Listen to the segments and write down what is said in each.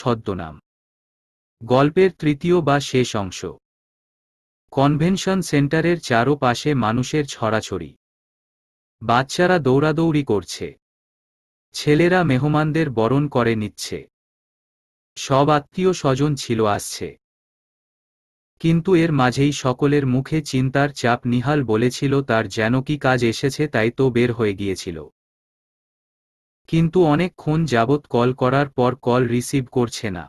ছদ্মনাম গল্পের তৃতীয় বা শেষ অংশ কনভেনশন সেন্টারের চারো পাশে মানুষের ছড়াছড়ি বাচ্চারা দৌড়াদৌড়ি করছে ছেলেরা মেহমানদের বরণ করে নিচ্ছে সব আত্মীয় স্বজন ছিল আসছে কিন্তু এর মাঝেই সকলের মুখে চিন্তার চাপ নিহাল বলেছিল তার যেন কি কাজ এসেছে তাই তো বের হয়ে গিয়েছিল কিন্তু অনেকক্ষণ যাবৎ কল করার পর কল রিসিভ করছে না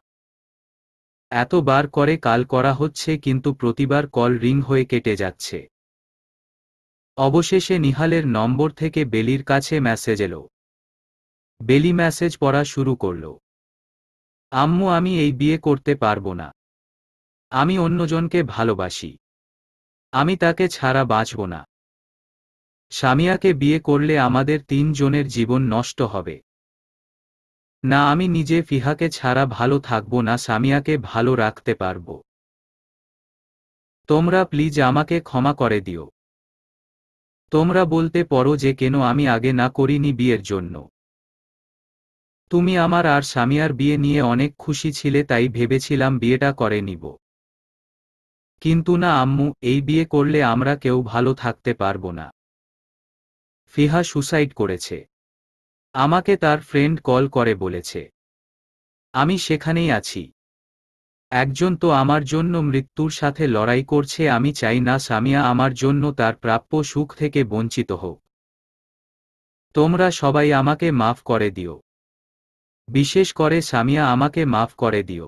এতবার করে কাল করা হচ্ছে কিন্তু প্রতিবার কল রিং হয়ে কেটে যাচ্ছে অবশেষে নিহালের নম্বর থেকে বেলির কাছে মেসেজ এলো বেলি মেসেজ পড়া শুরু করল আম্মু আমি এই বিয়ে করতে পারবো না আমি অন্যজনকে ভালোবাসি আমি তাকে ছাড়া বাঁচব না স্বামীয়াকে বিয়ে করলে আমাদের তিনজনের জীবন নষ্ট হবে না আমি নিজে ফিহাকে ছাড়া ভালো থাকব না স্বামীয়াকে ভালো রাখতে পারব তোমরা প্লিজ আমাকে ক্ষমা করে দিও তোমরা বলতে পারো যে কেন আমি আগে না করিনি বিয়ের জন্য তুমি আমার আর স্বামিয়ার বিয়ে নিয়ে অনেক খুশি ছিলে তাই ভেবেছিলাম বিয়েটা করে নিব কিন্তু না আম্মু এই বিয়ে করলে আমরা কেউ ভালো থাকতে পারবো না ফিহা সুসাইড করেছে আমাকে তার ফ্রেন্ড কল করে বলেছে আমি সেখানেই আছি একজন তো আমার জন্য মৃত্যুর সাথে লড়াই করছে আমি চাই না সামিয়া আমার জন্য তার প্রাপ্য সুখ থেকে বঞ্চিত হোক তোমরা সবাই আমাকে মাফ করে দিও বিশেষ করে সামিয়া আমাকে মাফ করে দিও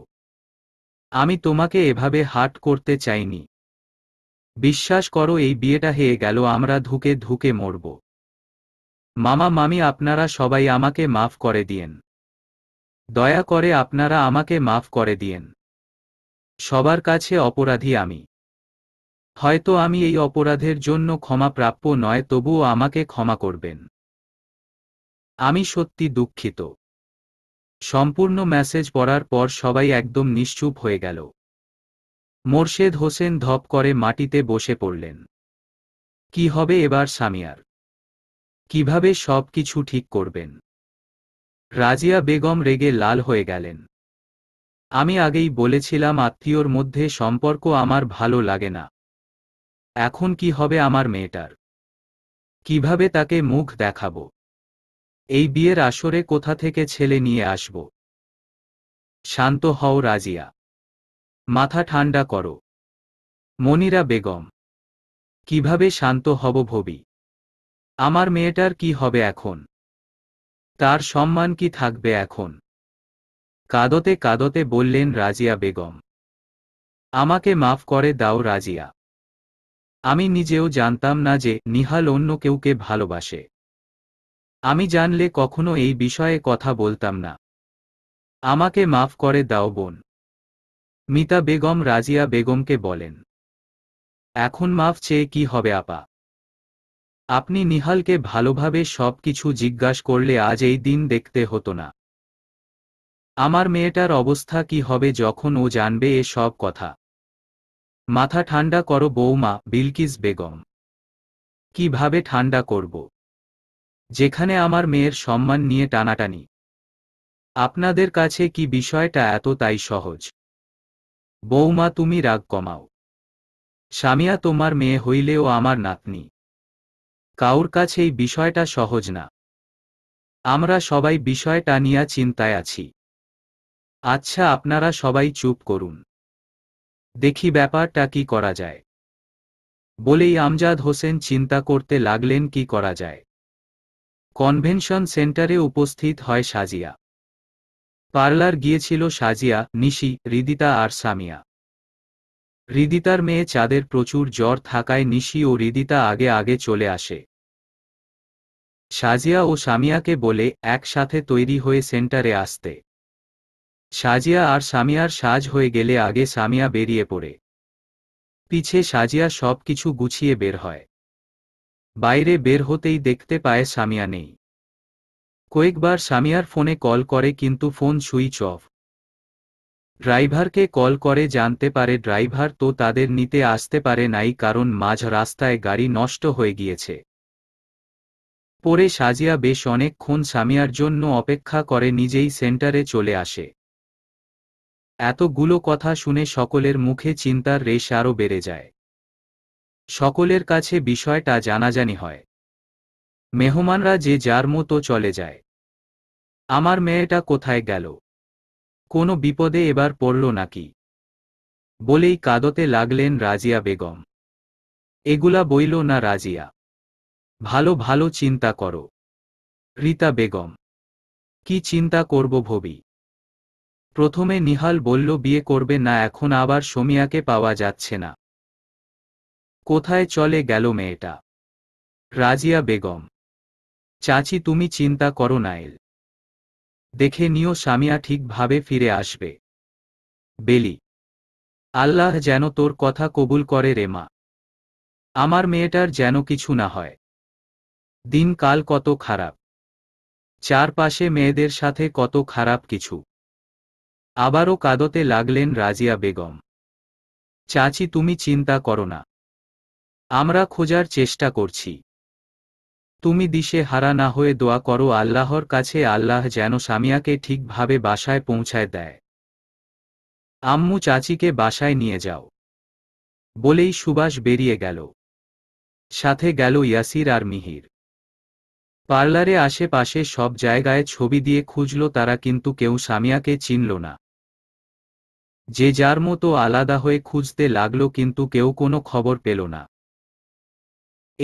আমি তোমাকে এভাবে হাট করতে চাইনি বিশ্বাস করো এই বিয়েটা হয়ে গেল আমরা ধুকে ধুকে মরব মামা মামি আপনারা সবাই আমাকে মাফ করে দিয়েন দয়া করে আপনারা আমাকে মাফ করে দিয়েন সবার কাছে অপরাধী আমি হয়তো আমি এই অপরাধের জন্য ক্ষমা প্রাপ্য নয় তবুও আমাকে ক্ষমা করবেন আমি সত্যি দুঃখিত সম্পূর্ণ মেসেজ পড়ার পর সবাই একদম নিশ্চুপ হয়ে গেল মোর্শেদ হোসেন ধপ করে মাটিতে বসে পড়লেন কি হবে এবার সামিয়ার কিভাবে সব কিছু ঠিক করবেন রাজিয়া বেগম রেগে লাল হয়ে গেলেন আমি আগেই বলেছিলাম আত্মীয়র মধ্যে সম্পর্ক আমার ভালো লাগে না এখন কি হবে আমার মেয়েটার কিভাবে তাকে মুখ দেখাব এই বিয়ের আসরে কোথা থেকে ছেলে নিয়ে আসব শান্ত হও রাজিয়া মাথা ঠান্ডা করো মনিরা বেগম কিভাবে শান্ত হব ভবি আমার মেয়েটার কি হবে এখন তার সম্মান কি থাকবে এখন কাদতে কাদতে বললেন রাজিয়া বেগম আমাকে মাফ করে দাও রাজিয়া আমি নিজেও জানতাম না যে নিহাল অন্য কেউকে ভালোবাসে আমি জানলে কখনো এই বিষয়ে কথা বলতাম না আমাকে মাফ করে দাও বোন মিতা বেগম রাজিয়া বেগমকে বলেন এখন মাফ চেয়ে কি হবে আপা আপনি নিহালকে ভালোভাবে সব কিছু জিজ্ঞাস করলে আজ এই দিন দেখতে হতো না আমার মেয়েটার অবস্থা কি হবে যখন ও জানবে এ সব কথা মাথা ঠান্ডা করো বৌমা বিলকিস বেগম কিভাবে ঠান্ডা করব যেখানে আমার মেয়ের সম্মান নিয়ে টানাটানি আপনাদের কাছে কি বিষয়টা এত তাই সহজ বৌমা তুমি রাগ কমাও স্বামীয়া তোমার মেয়ে হইলেও আমার নাতনি কাউর কাছেই বিষয়টা সহজ না আমরা সবাই বিষয়টা নিয়ে চিন্তায় আছি আচ্ছা আপনারা সবাই চুপ করুন দেখি ব্যাপারটা কি করা যায় বলেই আমজাদ হোসেন চিন্তা করতে লাগলেন কি করা যায় কনভেনশন সেন্টারে উপস্থিত হয় সাজিয়া পার্লার গিয়েছিল সাজিয়া নিশি রিদিতা আর সামিয়া রিদিতার মেয়ে চাঁদের প্রচুর জ্বর থাকায় নিশি ও রিদিতা আগে আগে চলে আসে সাজিয়া ও সামিয়াকে বলে একসাথে তৈরি হয়ে সেন্টারে আসতে সাজিয়া আর সামিয়ার সাজ হয়ে গেলে আগে সামিয়া বেরিয়ে পড়ে পিছে সাজিয়া সব কিছু গুছিয়ে বের হয় বাইরে বের হতেই দেখতে পায় সামিয়া নেই কয়েকবার সামিয়ার ফোনে কল করে কিন্তু ফোন সুইচ অফ ড্রাইভারকে কল করে জানতে পারে ড্রাইভার তো তাদের নিতে আসতে পারে নাই কারণ মাঝ রাস্তায় গাড়ি নষ্ট হয়ে গিয়েছে পরে সাজিয়া বেশ অনেকক্ষণ সামিয়ার জন্য অপেক্ষা করে নিজেই সেন্টারে চলে আসে এতগুলো কথা শুনে সকলের মুখে চিন্তার রেশ আরও বেড়ে যায় সকলের কাছে বিষয়টা জানাজানি হয় মেহমানরা যে যার মতো চলে যায় আমার মেয়েটা কোথায় গেল কোনো বিপদে এবার পড়ল নাকি বলেই কাদতে লাগলেন রাজিয়া বেগম এগুলা বইল না রাজিয়া ভালো ভালো চিন্তা করো রীতা বেগম কি চিন্তা করব ভবি প্রথমে নিহাল বলল বিয়ে করবে না এখন আবার সোমিয়াকে পাওয়া যাচ্ছে না কোথায় চলে গেল মেয়েটা রাজিয়া বেগম চাচি তুমি চিন্তা করো নাইল দেখে নিও স্বামিয়া ঠিকভাবে ফিরে আসবে বেলি আল্লাহ যেন তোর কথা কবুল করে রেমা আমার মেয়েটার যেন কিছু না হয় দিনকাল কত খারাপ চারপাশে মেয়েদের সাথে কত খারাপ কিছু আবারও কাদতে লাগলেন রাজিয়া বেগম চাচি তুমি চিন্তা করো না আমরা খোঁজার চেষ্টা করছি তুমি দিশে হারা না হয়ে দোয়া করো আল্লাহর কাছে আল্লাহ যেন সামিয়াকে ঠিকভাবে বাসায় পৌঁছায় দেয় আম্মু চাচিকে বাসায় নিয়ে যাও বলেই সুবাস বেরিয়ে গেল সাথে গেল ইয়াসির আর মিহির পার্লারে আশেপাশে সব জায়গায় ছবি দিয়ে খুঁজল তারা কিন্তু কেউ সামিয়াকে চিনল না যে যার মতো আলাদা হয়ে খুঁজতে লাগলো কিন্তু কেউ কোনো খবর পেল না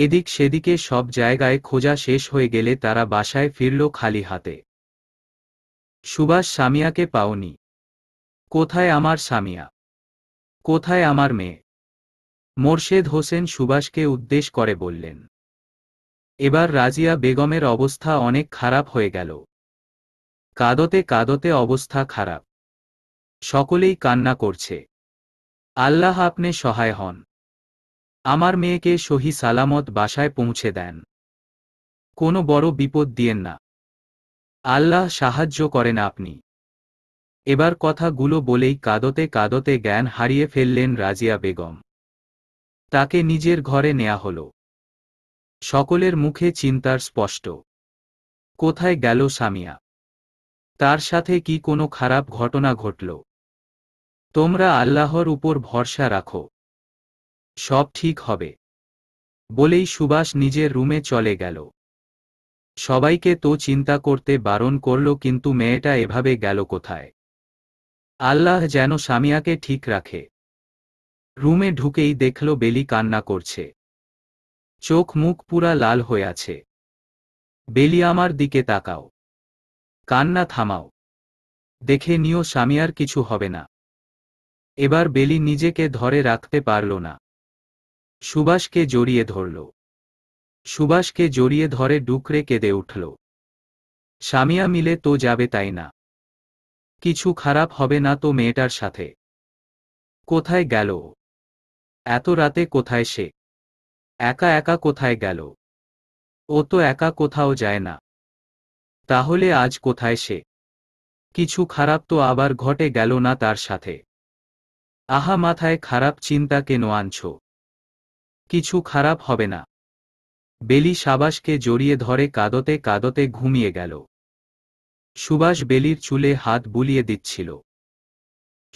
এদিক সেদিকে সব জায়গায় খোঁজা শেষ হয়ে গেলে তারা বাসায় ফিরল খালি হাতে সুভাষ সামিয়াকে পাওনি কোথায় আমার সামিয়া কোথায় আমার মেয়ে মোর্শেদ হোসেন সুভাষকে উদ্দেশ করে বললেন এবার রাজিয়া বেগমের অবস্থা অনেক খারাপ হয়ে গেল কাদতে কাদতে অবস্থা খারাপ সকলেই কান্না করছে আল্লাহ আপনি সহায় হন আমার মেয়েকে সহি সালামত বাসায় পৌঁছে দেন কোনো বড় বিপদ দিয়েন না আল্লাহ সাহায্য করেন আপনি এবার কথাগুলো বলেই কাদতে কাদতে জ্ঞান হারিয়ে ফেললেন রাজিয়া বেগম তাকে নিজের ঘরে নেয়া হলো সকলের মুখে চিন্তার স্পষ্ট কোথায় গেল সামিয়া তার সাথে কি কোনো খারাপ ঘটনা ঘটল তোমরা আল্লাহর উপর ভরসা রাখো সব ঠিক হবে বলেই সুবাস নিজের রুমে চলে গেল সবাইকে তো চিন্তা করতে বারণ করল কিন্তু মেয়েটা এভাবে গেল কোথায় আল্লাহ যেন সামিয়াকে ঠিক রাখে রুমে ঢুকেই দেখল বেলি কান্না করছে চোখ মুখ পুরা লাল হয়ে আছে বেলি আমার দিকে তাকাও কান্না থামাও দেখে নিও স্বামী কিছু হবে না এবার বেলি নিজেকে ধরে রাখতে পারল না সুভাষকে জড়িয়ে ধরল সুভাষকে জড়িয়ে ধরে ডুকরে কেঁদে উঠল স্বামিয়া মিলে তো যাবে তাই না কিছু খারাপ হবে না তো মেয়েটার সাথে কোথায় গেল এত রাতে কোথায় সে একা একা কোথায় গেল ও তো একা কোথাও যায় না তাহলে আজ কোথায় সে কিছু খারাপ তো আবার ঘটে গেল না তার সাথে আহা মাথায় খারাপ চিন্তা কেন আনছ কিছু খারাপ হবে না বেলি সাবাসকে জড়িয়ে ধরে কাদতে কাদতে ঘুমিয়ে গেল সুবাস বেলির চুলে হাত বুলিয়ে দিচ্ছিল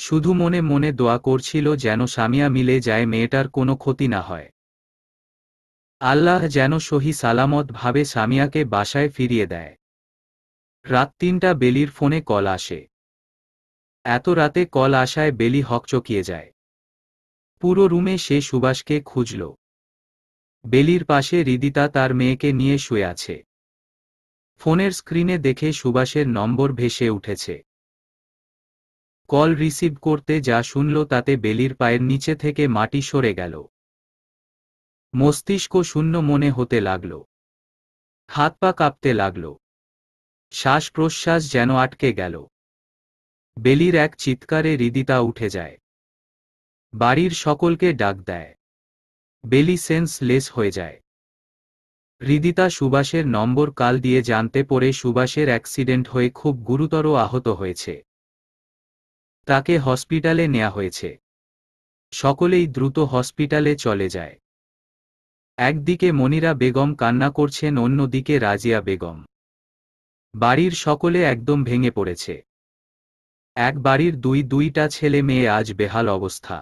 শুধু মনে মনে দোয়া করছিল যেন সামিয়া মিলে যায় মেয়েটার কোনো ক্ষতি না হয় আল্লাহ যেন সহি সালামত ভাবে সামিয়াকে বাসায় ফিরিয়ে দেয় রাত তিনটা বেলির ফোনে কল আসে এত রাতে কল আসায় বেলি হকচকিয়ে যায় পুরো রুমে সে সুবাসকে খুঁজল বেলির পাশে রিদিতা তার মেয়েকে নিয়ে শুয়ে আছে ফোনের স্ক্রিনে দেখে সুবাসের নম্বর ভেসে উঠেছে কল রিসিভ করতে যা শুনল তাতে বেলির পায়ের নিচে থেকে মাটি সরে গেল মস্তিষ্ক শূন্য মনে হতে লাগল হাত পা কাঁপতে লাগল শ্বাস প্রশ্বাস যেন আটকে গেল বেলির এক চিৎকারে হৃদিতা উঠে যায় বাড়ির সকলকে ডাক দেয় বেলি সেন্স লেস হয়ে যায় হৃদিতা সুবাসের নম্বর কাল দিয়ে জানতে পরে সুবাসের অ্যাক্সিডেন্ট হয়ে খুব গুরুতর আহত হয়েছে তাকে হসপিটালে নেওয়া হয়েছে সকলেই দ্রুত হসপিটালে চলে যায় একদিকে মনিরা বেগম কান্না করছেন অন্যদিকে রাজিয়া বেগম বাড়ির সকলে একদম ভেঙে পড়েছে এক বাড়ির দুই দুইটা ছেলে মেয়ে আজ বেহাল অবস্থা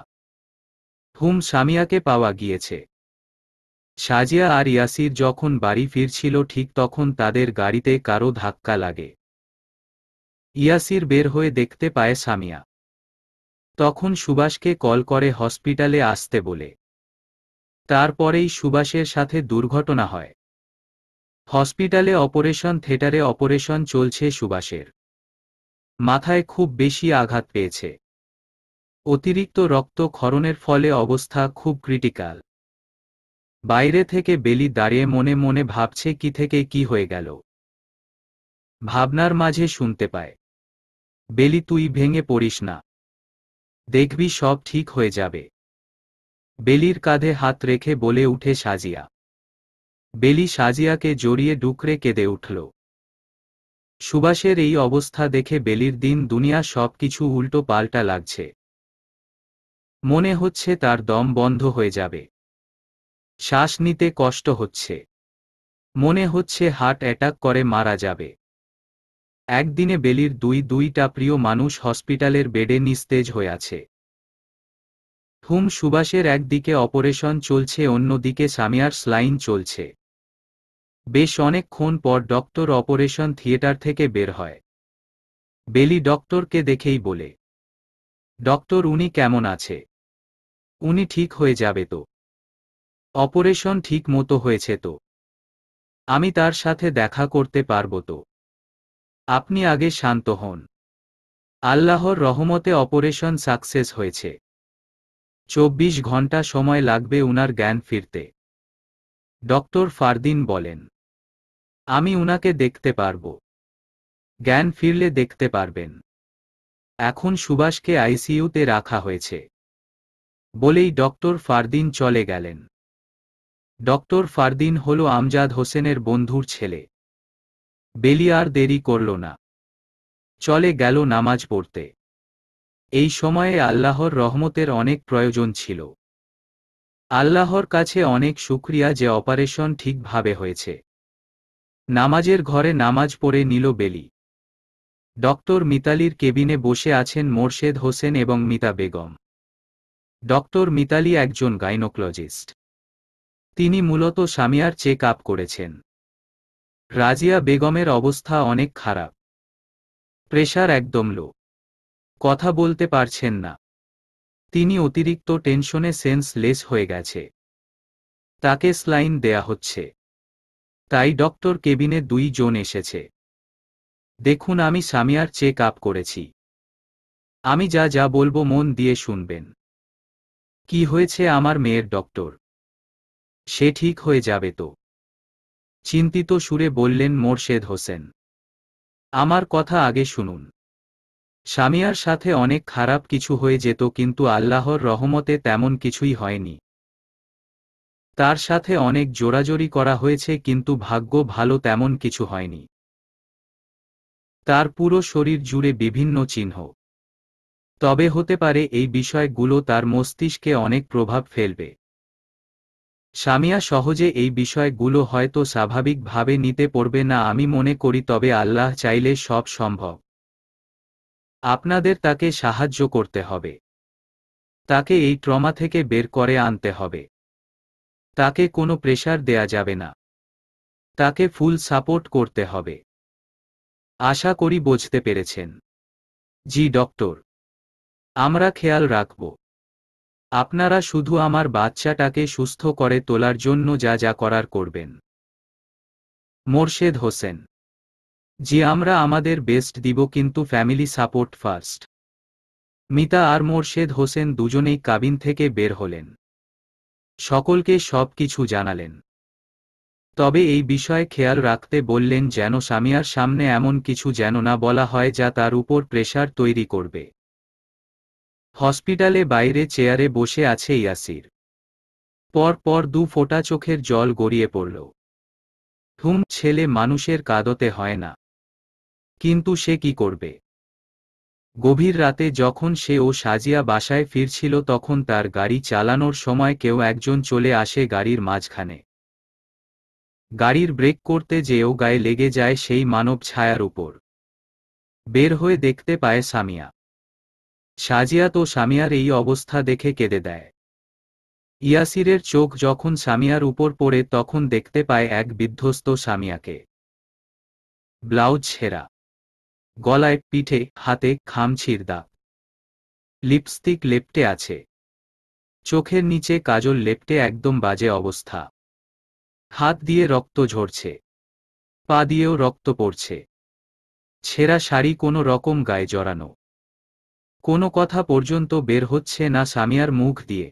হুম সামিয়াকে পাওয়া গিয়েছে সাজিয়া আর ইয়াসির যখন বাড়ি ফিরছিল ঠিক তখন তাদের গাড়িতে কারো ধাক্কা লাগে ইয়াসির বের হয়ে দেখতে পায় সামিয়া তখন সুভাষকে কল করে হসপিটালে আসতে বলে তারপরেই সুবাসের সাথে দুর্ঘটনা হয় হসপিটালে অপারেশন থিয়েটারে অপারেশন চলছে সুবাসের মাথায় খুব বেশি আঘাত পেয়েছে অতিরিক্ত রক্ত ক্ষরণের ফলে অবস্থা খুব ক্রিটিক্যাল বাইরে থেকে বেলি দাঁড়িয়ে মনে মনে ভাবছে কি থেকে কি হয়ে গেল ভাবনার মাঝে শুনতে পায় বেলি তুই ভেঙে পড়িস না দেখবি সব ঠিক হয়ে যাবে বেলির কাঁধে হাত রেখে বলে উঠে সাজিয়া বেলি সাজিয়াকে জড়িয়ে ডুকরে কেঁদে উঠল সুবাসের এই অবস্থা দেখে বেলির দিন দুনিয়া সব কিছু উল্টো পাল্টা লাগছে মনে হচ্ছে তার দম বন্ধ হয়ে যাবে শ্বাস নিতে কষ্ট হচ্ছে মনে হচ্ছে হার্ট অ্যাটাক করে মারা যাবে একদিনে বেলির দুই দুইটা প্রিয় মানুষ হসপিটালের বেডে নিস্তেজ হয়ে আছে হুম সুবাসের একদিকে অপারেশন চলছে অন্যদিকে সামিয়ার স্লাইন চলছে বেশ অনেকক্ষণ পর ডক্টর অপারেশন থিয়েটার থেকে বের হয় বেলি ডক্টরকে দেখেই বলে ডক্টর উনি কেমন আছে উনি ঠিক হয়ে যাবে তো অপারেশন ঠিক মতো হয়েছে তো আমি তার সাথে দেখা করতে পারব তো আপনি আগে শান্ত হন আল্লাহর রহমতে অপারেশন সাকসেস হয়েছে চব্বিশ ঘন্টা সময় লাগবে উনার জ্ঞান ফিরতে ডক্টর ফারদিন বলেন আমি উনাকে দেখতে পারব জ্ঞান ফিরলে দেখতে পারবেন এখন সুভাষকে আইসিইউতে রাখা হয়েছে বলেই ডক্টর ফারদিন চলে গেলেন ডক্টর ফারদিন হল আমজাদ হোসেনের বন্ধুর ছেলে বেলি আর দেরি করল না চলে গেল নামাজ পড়তে এই সময়ে আল্লাহর রহমতের অনেক প্রয়োজন ছিল আল্লাহর কাছে অনেক শুক্রিয়া যে অপারেশন ঠিকভাবে হয়েছে নামাজের ঘরে নামাজ পড়ে নিল বেলি ডক্টর মিতালির কেবিনে বসে আছেন মোর্শেদ হোসেন এবং মিতা বেগম ডক্টর মিতালি একজন গাইনোকোলজিস্ট তিনি মূলত স্বামিয়ার চেক আপ করেছেন রাজিয়া বেগমের অবস্থা অনেক খারাপ প্রেশার একদম লো কথা বলতে পারছেন না তিনি অতিরিক্ত টেনশনে সেন্সলেস হয়ে গেছে তাকে স্লাইন দেয়া হচ্ছে তাই ডক্টর কেবিনে দুই জন এসেছে দেখুন আমি সামিয়ার চেক আপ করেছি আমি যা যা বলবো মন দিয়ে শুনবেন কি হয়েছে আমার মেয়ের ডক্টর সে ঠিক হয়ে যাবে তো চিন্তিত সুরে বললেন মোরশেদ হোসেন আমার কথা আগে শুনুন সামিয়ার সাথে অনেক খারাপ কিছু হয়ে যেত কিন্তু আল্লাহর রহমতে তেমন কিছুই হয়নি তার সাথে অনেক জোরাজোরি করা হয়েছে কিন্তু ভাগ্য ভালো তেমন কিছু হয়নি তার পুরো শরীর জুড়ে বিভিন্ন চিহ্ন তবে হতে পারে এই বিষয়গুলো তার মস্তিষ্কে অনেক প্রভাব ফেলবে সামিয়া সহজে এই বিষয়গুলো হয়তো স্বাভাবিকভাবে নিতে পড়বে না আমি মনে করি তবে আল্লাহ চাইলে সব সম্ভব আপনাদের তাকে সাহায্য করতে হবে তাকে এই ট্রমা থেকে বের করে আনতে হবে তাকে কোনো প্রেশার দেয়া যাবে না তাকে ফুল সাপোর্ট করতে হবে আশা করি বুঝতে পেরেছেন জি ডক্টর আমরা খেয়াল রাখব আপনারা শুধু আমার বাচ্চাটাকে সুস্থ করে তোলার জন্য যা যা করার করবেন মোর্শেদ হোসেন যে আমরা আমাদের বেস্ট দিব কিন্তু ফ্যামিলি সাপোর্ট ফার্স্ট মিতা আর মোর্শেদ হোসেন দুজনেই কাবিন থেকে বের হলেন সকলকে সব কিছু জানালেন তবে এই বিষয়ে খেয়াল রাখতে বললেন যেন সামিয়ার সামনে এমন কিছু যেন না বলা হয় যা তার উপর প্রেশার তৈরি করবে হসপিটালে বাইরে চেয়ারে বসে আছে ইয়াসির পর পর দু ফোটা চোখের জল গড়িয়ে পড়ল হুম ছেলে মানুষের কাদতে হয় না কিন্তু সে কি করবে গভীর রাতে যখন সে ও সাজিয়া বাসায় ফিরছিল তখন তার গাড়ি চালানোর সময় কেউ একজন চলে আসে গাড়ির মাঝখানে গাড়ির ব্রেক করতে যেও গায়ে লেগে যায় সেই মানব ছায়ার উপর বের হয়ে দেখতে পায় সামিয়া সাজিয়া তো সামিয়ার এই অবস্থা দেখে কেঁদে দেয় ইয়াসিরের চোখ যখন সামিয়ার উপর পড়ে তখন দেখতে পায় এক বিধ্বস্ত সামিয়াকে ব্লাউজ ছেঁড়া গলায় পিঠে হাতে খামছির দাগ লিপস্টিক লেপটে আছে চোখের নিচে কাজল লেপটে একদম বাজে অবস্থা হাত দিয়ে রক্ত ঝরছে পা দিয়েও রক্ত পড়ছে ছেঁড়া শাড়ি কোনো রকম গায়ে জড়ানো কোনো কথা পর্যন্ত বের হচ্ছে না সামিয়ার মুখ দিয়ে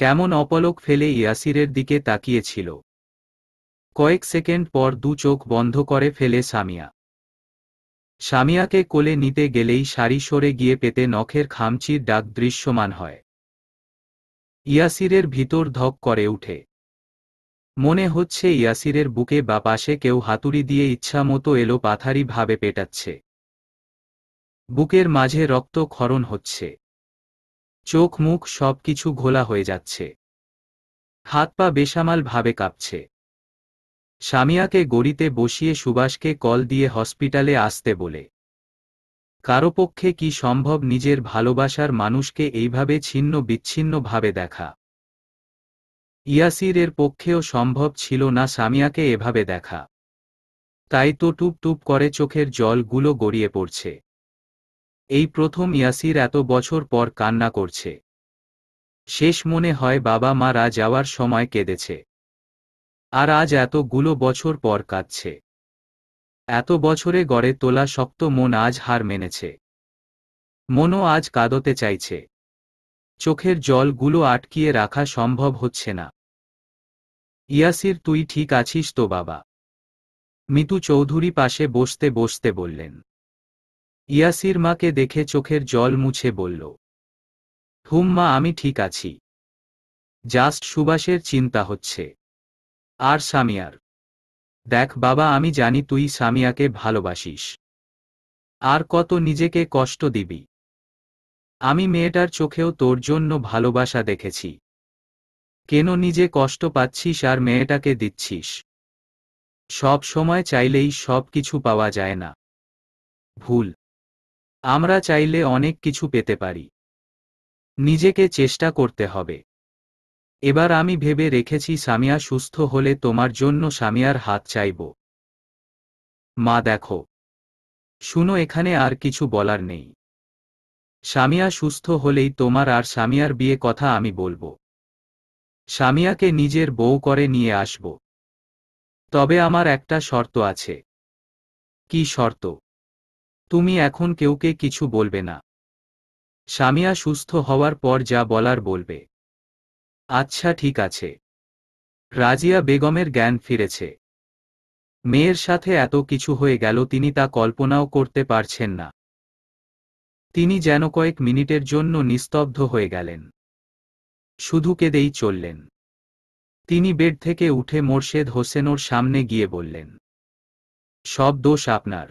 কেমন অপলক ফেলে ইয়াসিরের দিকে তাকিয়েছিল কয়েক সেকেন্ড পর দু চোখ বন্ধ করে ফেলে সামিয়া স্বামীয়াকে কোলে নিতে গেলেই সারি সরে গিয়ে পেতে নখের খামচির ডাক দৃশ্যমান হয় ইয়াসিরের ভিতর ধক করে উঠে মনে হচ্ছে ইয়াসিরের বুকে বা পাশে কেউ হাতুড়ি দিয়ে ইচ্ছা মতো এলো পাথারি ভাবে পেটাচ্ছে বুকের মাঝে রক্ত ক্ষরণ হচ্ছে চোখ মুখ সব কিছু ঘোলা হয়ে যাচ্ছে হাত পা বেসামাল ভাবে কাঁপছে সামিয়াকে গড়িতে বসিয়ে সুভাষকে কল দিয়ে হসপিটালে আসতে বলে কারো পক্ষে কি সম্ভব নিজের ভালোবাসার মানুষকে এইভাবে ছিন্ন বিচ্ছিন্নভাবে দেখা ইয়াসির এর পক্ষেও সম্ভব ছিল না সামিয়াকে এভাবে দেখা তাই তো টুপ টুপ করে চোখের জলগুলো গড়িয়ে পড়ছে এই প্রথম ইয়াসির এত বছর পর কান্না করছে শেষ মনে হয় বাবা মারা যাওয়ার সময় কেঁদেছে আর আজ এতগুলো বছর পর কাঁদছে এত বছরে গড়ে তোলা শক্ত মন আজ হার মেনেছে মনও আজ কাঁদতে চাইছে চোখের জলগুলো আটকিয়ে রাখা সম্ভব হচ্ছে না ইয়াসির তুই ঠিক আছিস তো বাবা মিতু চৌধুরী পাশে বসতে বসতে বললেন ইয়াসির মাকে দেখে চোখের জল মুছে বলল হুম মা আমি ঠিক আছি জাস্ট সুবাসের চিন্তা হচ্ছে আর সামিয়ার দেখ বাবা আমি জানি তুই সামিয়াকে ভালোবাসিস আর কত নিজেকে কষ্ট দিবি আমি মেয়েটার চোখেও তোর জন্য ভালোবাসা দেখেছি কেন নিজে কষ্ট পাচ্ছিস আর মেয়েটাকে দিচ্ছিস সব সময় চাইলেই সব কিছু পাওয়া যায় না ভুল আমরা চাইলে অনেক কিছু পেতে পারি নিজেকে চেষ্টা করতে হবে এবার আমি ভেবে রেখেছি সামিয়া সুস্থ হলে তোমার জন্য সামিয়ার হাত চাইব মা দেখো শুনো এখানে আর কিছু বলার নেই সামিয়া সুস্থ হলেই তোমার আর সামিয়ার বিয়ে কথা আমি বলবো সামিয়াকে নিজের বউ করে নিয়ে আসব তবে আমার একটা শর্ত আছে কি শর্ত তুমি এখন কেউকে কিছু বলবে না সামিয়া সুস্থ হওয়ার পর যা বলার বলবে আচ্ছা ঠিক আছে রাজিয়া বেগমের জ্ঞান ফিরেছে মেয়ের সাথে এত কিছু হয়ে গেল তিনি তা কল্পনাও করতে পারছেন না তিনি যেন কয়েক মিনিটের জন্য নিস্তব্ধ হয়ে গেলেন শুধু কেঁদেই চললেন তিনি বেড থেকে উঠে মোর্শেদ হোসেনোর সামনে গিয়ে বললেন সব দোষ আপনার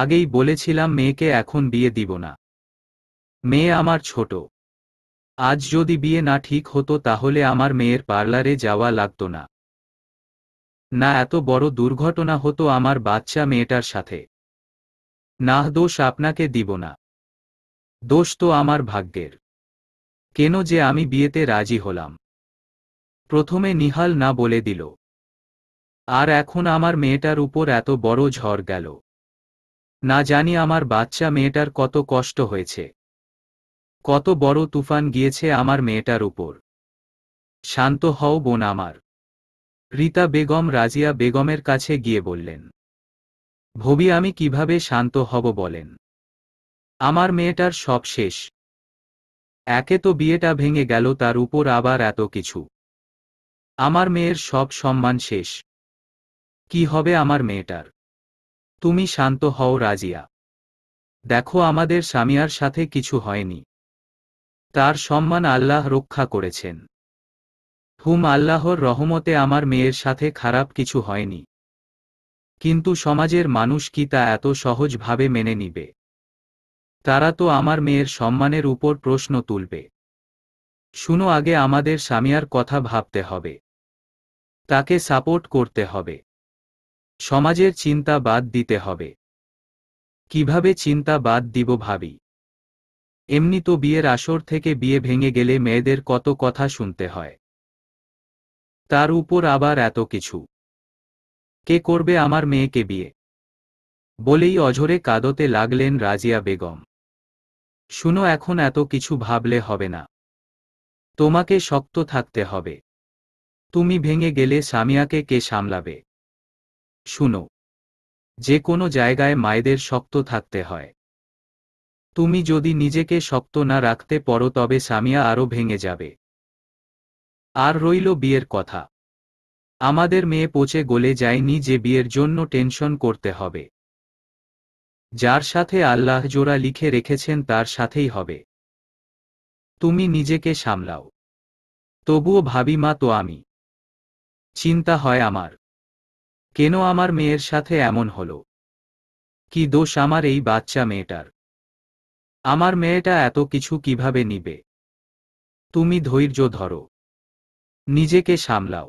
আগেই বলেছিলাম মেয়েকে এখন বিয়ে দিব না মেয়ে আমার ছোট আজ যদি বিয়ে না ঠিক হতো তাহলে আমার মেয়ের পার্লারে যাওয়া লাগত না না এত বড় দুর্ঘটনা হতো আমার বাচ্চা মেয়েটার সাথে নাহ দোষ আপনাকে দিব না দোষ তো আমার ভাগ্যের কেন যে আমি বিয়েতে রাজি হলাম প্রথমে নিহাল না বলে দিল আর এখন আমার মেয়েটার উপর এত বড় ঝড় গেল না জানি আমার বাচ্চা মেয়েটার কত কষ্ট হয়েছে কত বড় তুফান গিয়েছে আমার মেয়েটার উপর শান্ত হও বোন আমার রীতা বেগম রাজিয়া বেগমের কাছে গিয়ে বললেন ভবি আমি কিভাবে শান্ত হব বলেন আমার মেয়েটার সব শেষ একে তো বিয়েটা ভেঙে গেল তার উপর আবার এত কিছু আমার মেয়ের সব সম্মান শেষ কি হবে আমার মেয়েটার তুমি শান্ত হও রাজিয়া দেখো আমাদের স্বামী সাথে কিছু হয়নি তার সম্মান আল্লাহ রক্ষা করেছেন হুম আল্লাহর রহমতে আমার মেয়ের সাথে খারাপ কিছু হয়নি কিন্তু সমাজের মানুষ কি তা এত সহজভাবে মেনে নিবে তারা তো আমার মেয়ের সম্মানের উপর প্রশ্ন তুলবে শুনো আগে আমাদের স্বামীয়ার কথা ভাবতে হবে তাকে সাপোর্ট করতে হবে সমাজের চিন্তা বাদ দিতে হবে কিভাবে চিন্তা বাদ দিব ভাবি এমনি তো বিয়ের আসর থেকে বিয়ে ভেঙে গেলে মেয়েদের কত কথা শুনতে হয় তার উপর আবার এত কিছু কে করবে আমার মেয়েকে বিয়ে বলেই অঝরে কাদতে লাগলেন রাজিয়া বেগম শুনো এখন এত কিছু ভাবলে হবে না তোমাকে শক্ত থাকতে হবে তুমি ভেঙে গেলে সামিয়াকে কে সামলাবে শুনো যে কোনো জায়গায় মায়েদের শক্ত থাকতে হয় তুমি যদি নিজেকে শক্ত না রাখতে পারো তবে সামিয়া আরও ভেঙে যাবে আর রইল বিয়ের কথা আমাদের মেয়ে পচে গলে যায়নি যে বিয়ের জন্য টেনশন করতে হবে যার সাথে আল্লাহ জোড়া লিখে রেখেছেন তার সাথেই হবে তুমি নিজেকে সামলাও তবুও ভাবি মা তো আমি চিন্তা হয় আমার কেন আমার মেয়ের সাথে এমন হলো কি দোষ আমার এই বাচ্চা মেয়েটার আমার মেয়েটা এত কিছু কিভাবে নিবে তুমি ধৈর্য ধরো নিজেকে সামলাও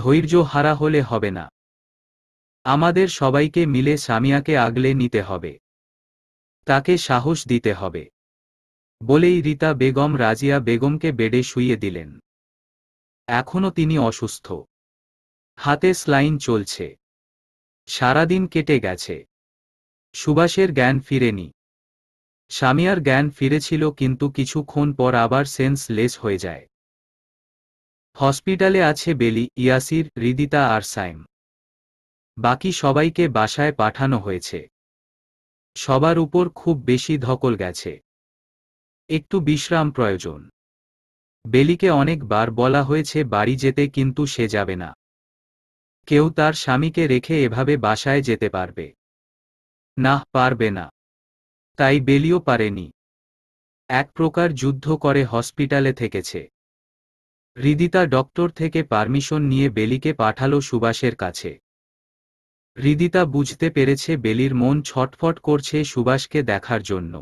ধৈর্য হারা হলে হবে না আমাদের সবাইকে মিলে সামিয়াকে আগলে নিতে হবে তাকে সাহস দিতে হবে বলেই রীতা বেগম রাজিয়া বেগমকে বেডে শুইয়ে দিলেন এখনও তিনি অসুস্থ হাতে স্লাইন চলছে সারাদিন কেটে গেছে সুভাষের জ্ঞান ফিরেনি স্বামীয়ার জ্ঞান ফিরেছিল কিন্তু কিছুক্ষণ পর আবার সেন্স লেস হয়ে যায় হসপিটালে আছে বেলি ইয়াসির রিদিতা আর সাইম বাকি সবাইকে বাসায় পাঠানো হয়েছে সবার উপর খুব বেশি ধকল গেছে একটু বিশ্রাম প্রয়োজন বেলিকে অনেকবার বলা হয়েছে বাড়ি যেতে কিন্তু সে যাবে না কেউ তার স্বামীকে রেখে এভাবে বাসায় যেতে পারবে না পারবে না তাই বেলিও পারেনি এক প্রকার যুদ্ধ করে হসপিটালে থেকেছে হৃদিতা ডক্টর থেকে পারমিশন নিয়ে বেলিকে পাঠালো সুবাসের কাছে হৃদিতা বুঝতে পেরেছে বেলির মন ছটফট করছে সুবাসকে দেখার জন্য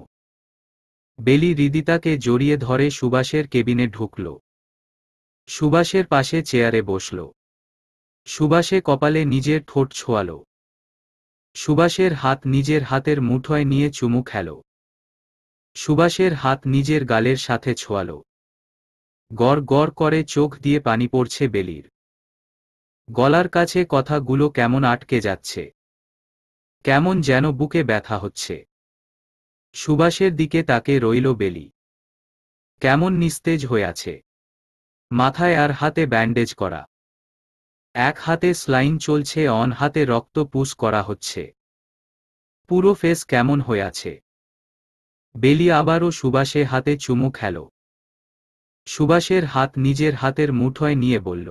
বেলি হৃদিতাকে জড়িয়ে ধরে সুবাসের কেবিনে ঢুকল সুবাসের পাশে চেয়ারে বসল সুবাসে কপালে নিজের ঠোঁট ছোয়াল সুভাষের হাত নিজের হাতের মুঠোয় নিয়ে চুমু খেল সুভাষের হাত নিজের গালের সাথে ছোয়াল গড় গড় করে চোখ দিয়ে পানি পড়ছে বেলির গলার কাছে কথাগুলো কেমন আটকে যাচ্ছে কেমন যেন বুকে ব্যথা হচ্ছে সুভাষের দিকে তাকে রইল বেলি কেমন নিস্তেজ হয়ে আছে মাথায় আর হাতে ব্যান্ডেজ করা এক হাতে স্লাইন চলছে অন হাতে রক্ত পুষ করা হচ্ছে পুরো ফেস কেমন হয়ে আছে বেলি আবারও সুবাসে হাতে চুমু খেল সুবাসের হাত নিজের হাতের মুঠোয় নিয়ে বলল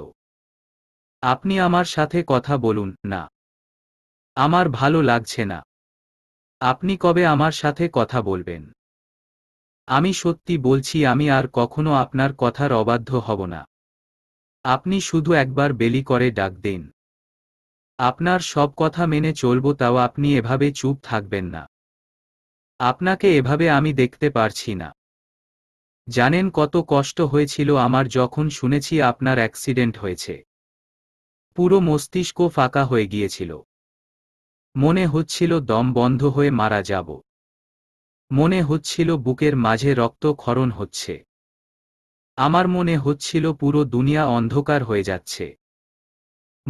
আপনি আমার সাথে কথা বলুন না আমার ভালো লাগছে না আপনি কবে আমার সাথে কথা বলবেন আমি সত্যি বলছি আমি আর কখনো আপনার কথার অবাধ্য হব না আপনি শুধু একবার বেলি করে ডাক দিন আপনার সব কথা মেনে চলব তাও আপনি এভাবে চুপ থাকবেন না আপনাকে এভাবে আমি দেখতে পারছি না জানেন কত কষ্ট হয়েছিল আমার যখন শুনেছি আপনার অ্যাক্সিডেন্ট হয়েছে পুরো মস্তিষ্ক ফাঁকা হয়ে গিয়েছিল মনে হচ্ছিল দম বন্ধ হয়ে মারা যাব মনে হচ্ছিল বুকের মাঝে রক্ত ক্ষরণ হচ্ছে আমার মনে হচ্ছিল পুরো দুনিয়া অন্ধকার হয়ে যাচ্ছে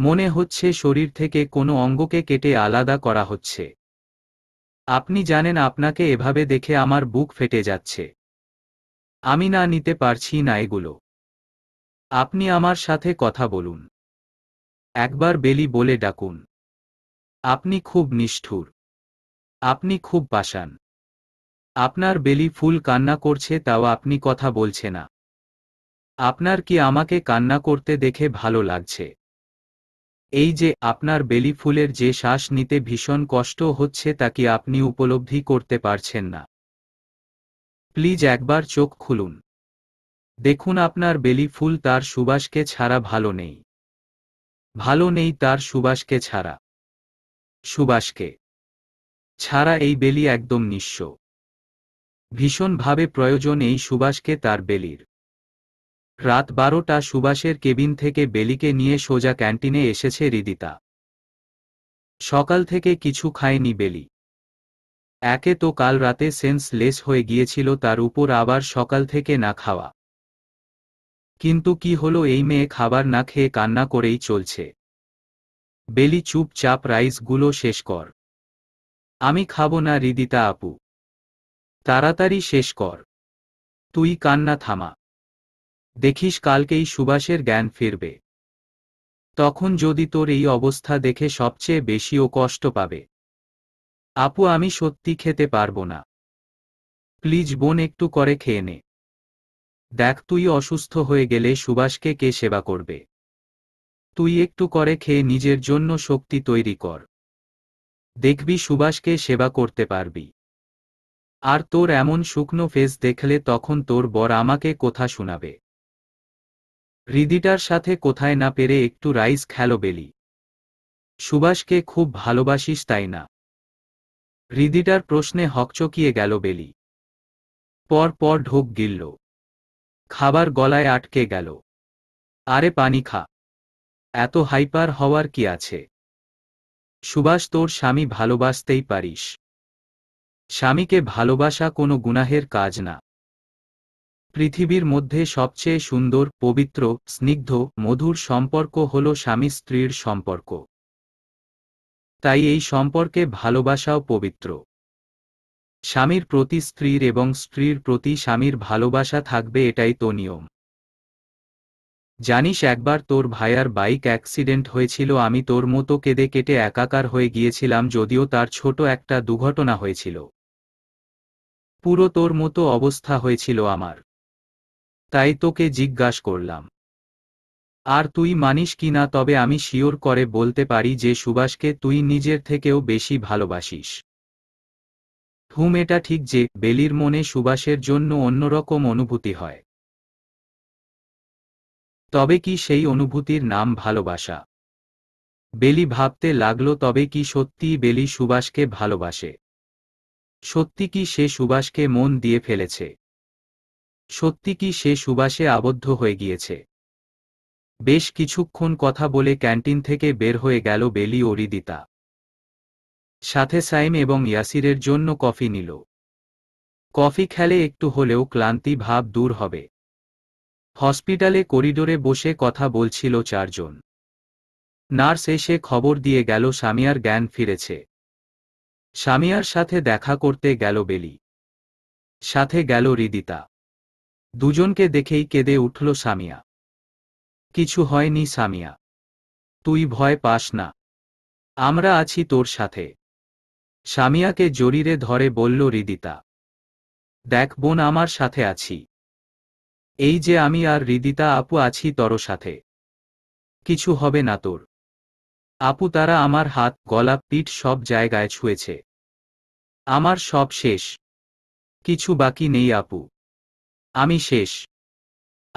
মনে হচ্ছে শরীর থেকে কোনো অঙ্গকে কেটে আলাদা করা হচ্ছে আপনি জানেন আপনাকে এভাবে দেখে আমার বুক ফেটে যাচ্ছে আমি না নিতে পারছি না এগুলো আপনি আমার সাথে কথা বলুন একবার বেলি বলে ডাকুন আপনি খুব নিষ্ঠুর আপনি খুব পাশান আপনার বেলি ফুল কান্না করছে তাও আপনি কথা বলছে না আপনার কি আমাকে কান্না করতে দেখে ভালো লাগছে এই যে আপনার বেলি ফুলের যে শ্বাস নিতে ভীষণ কষ্ট হচ্ছে তা কি আপনি উপলব্ধি করতে পারছেন না প্লিজ একবার চোখ খুলুন দেখুন আপনার বেলি ফুল তার সুবাসকে ছাড়া ভালো নেই ভালো নেই তার সুবাসকে ছাড়া সুবাসকে ছাড়া এই বেলি একদম নিঃস্ব ভীষণভাবে প্রয়োজন এই সুবাসকে তার বেলির রাত বারোটা সুবাসের কেবিন থেকে বেলিকে নিয়ে সোজা ক্যান্টিনে এসেছে রিদিতা সকাল থেকে কিছু খায়নি বেলি একে তো কাল রাতে সেন্স লেস হয়ে গিয়েছিল তার উপর আবার সকাল থেকে না খাওয়া কিন্তু কি হলো এই মেয়ে খাবার না খেয়ে কান্না করেই চলছে বেলি চুপচাপ রাইসগুলো শেষ কর আমি খাবো না রিদিতা আপু তাড়াতাড়ি শেষ কর তুই কান্না থামা দেখিস কালকেই সুবাসের জ্ঞান ফিরবে তখন যদি তোর এই অবস্থা দেখে সবচেয়ে বেশি ও কষ্ট পাবে আপু আমি সত্যি খেতে পারবো না প্লিজ বোন একটু করে খেয়ে নে দেখ তুই অসুস্থ হয়ে গেলে সুবাসকে কে সেবা করবে তুই একটু করে খেয়ে নিজের জন্য শক্তি তৈরি কর দেখবি সুবাসকে সেবা করতে পারবি আর তোর এমন শুকনো ফেস দেখলে তখন তোর বর আমাকে কথা শোনাবে হৃদিটার সাথে কোথায় না পেরে একটু রাইস খেলো বেলি সুভাষকে খুব ভালোবাসিস তাই না হৃদিটার প্রশ্নে হকচকিয়ে গেল বেলি পর পর ঢোক গিলল খাবার গলায় আটকে গেল আরে পানি খা এত হাইপার হওয়ার কি আছে সুভাষ তোর স্বামী ভালোবাসতেই পারিস স্বামীকে ভালোবাসা কোনো গুনাহের কাজ না পৃথিবীর মধ্যে সবচেয়ে সুন্দর পবিত্র স্নিগ্ধ মধুর সম্পর্ক হল স্বামী স্ত্রীর সম্পর্ক তাই এই সম্পর্কে ভালোবাসাও পবিত্র স্বামীর প্রতি স্ত্রীর এবং স্ত্রীর প্রতি স্বামীর ভালোবাসা থাকবে এটাই তো নিয়ম জানিস একবার তোর ভাইয়ার বাইক অ্যাক্সিডেন্ট হয়েছিল আমি তোর মতো কেঁদে কেটে একাকার হয়ে গিয়েছিলাম যদিও তার ছোট একটা দুর্ঘটনা হয়েছিল পুরো তোর মতো অবস্থা হয়েছিল আমার তাই তোকে জিজ্ঞাস করলাম আর তুই মানিস কি না তবে আমি শিওর করে বলতে পারি যে সুভাষকে তুই নিজের থেকেও বেশি ভালোবাসিস থুম এটা ঠিক যে বেলির মনে সুভাষের জন্য অন্যরকম অনুভূতি হয় তবে কি সেই অনুভূতির নাম ভালোবাসা বেলি ভাবতে লাগলো তবে কি সত্যিই বেলি সুভাষকে ভালোবাসে সত্যি কি সে সুভাষকে মন দিয়ে ফেলেছে সত্যি কি সে সুবাসে আবদ্ধ হয়ে গিয়েছে বেশ কিছুক্ষণ কথা বলে ক্যান্টিন থেকে বের হয়ে গেল বেলি ও রিদিতা সাথে সাইম এবং ইয়াসিরের জন্য কফি নিল কফি খেলে একটু হলেও ক্লান্তি ভাব দূর হবে হসপিটালে করিডোরে বসে কথা বলছিল চারজন নার্স এসে খবর দিয়ে গেল সামিয়ার জ্ঞান ফিরেছে সামিয়ার সাথে দেখা করতে গেল বেলি সাথে গেল রিদিতা দুজনকে দেখেই কেঁদে উঠল সামিয়া কিছু হয়নি সামিয়া তুই ভয় পাস না আমরা আছি তোর সাথে সামিয়াকে জরিরে ধরে বলল রিদিতা দেখ বোন আমার সাথে আছি এই যে আমি আর রিদিতা আপু আছি তর সাথে কিছু হবে না তোর আপু তারা আমার হাত গলা পিঠ সব জায়গায় ছুঁয়েছে আমার সব শেষ কিছু বাকি নেই আপু আমি শেষ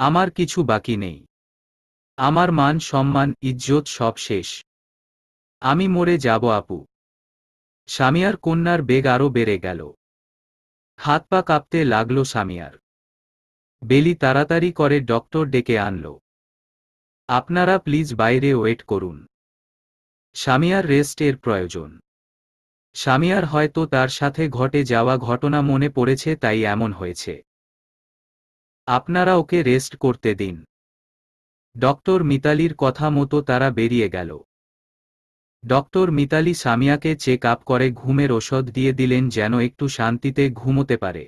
আমার কিছু বাকি নেই আমার মান সম্মান ইজ্জত সব শেষ আমি মরে যাব আপু স্বামিয়ার কন্যার বেগ আরও বেড়ে গেল হাত পা কাঁপতে লাগল স্বামিয়ার বেলি তাড়াতাড়ি করে ডক্টর ডেকে আনল আপনারা প্লিজ বাইরে ওয়েট করুন স্বামিয়ার রেস্টের প্রয়োজন স্বামিয়ার হয়তো তার সাথে ঘটে যাওয়া ঘটনা মনে পড়েছে তাই এমন হয়েছে আপনারা ওকে রেস্ট করতে দিন ডক্টর মিতালির কথা মতো তারা বেরিয়ে গেল ডক্টর মিতালি সামিয়াকে চেক আপ করে ঘুমের ওষুধ দিয়ে দিলেন যেন একটু শান্তিতে ঘুমোতে পারে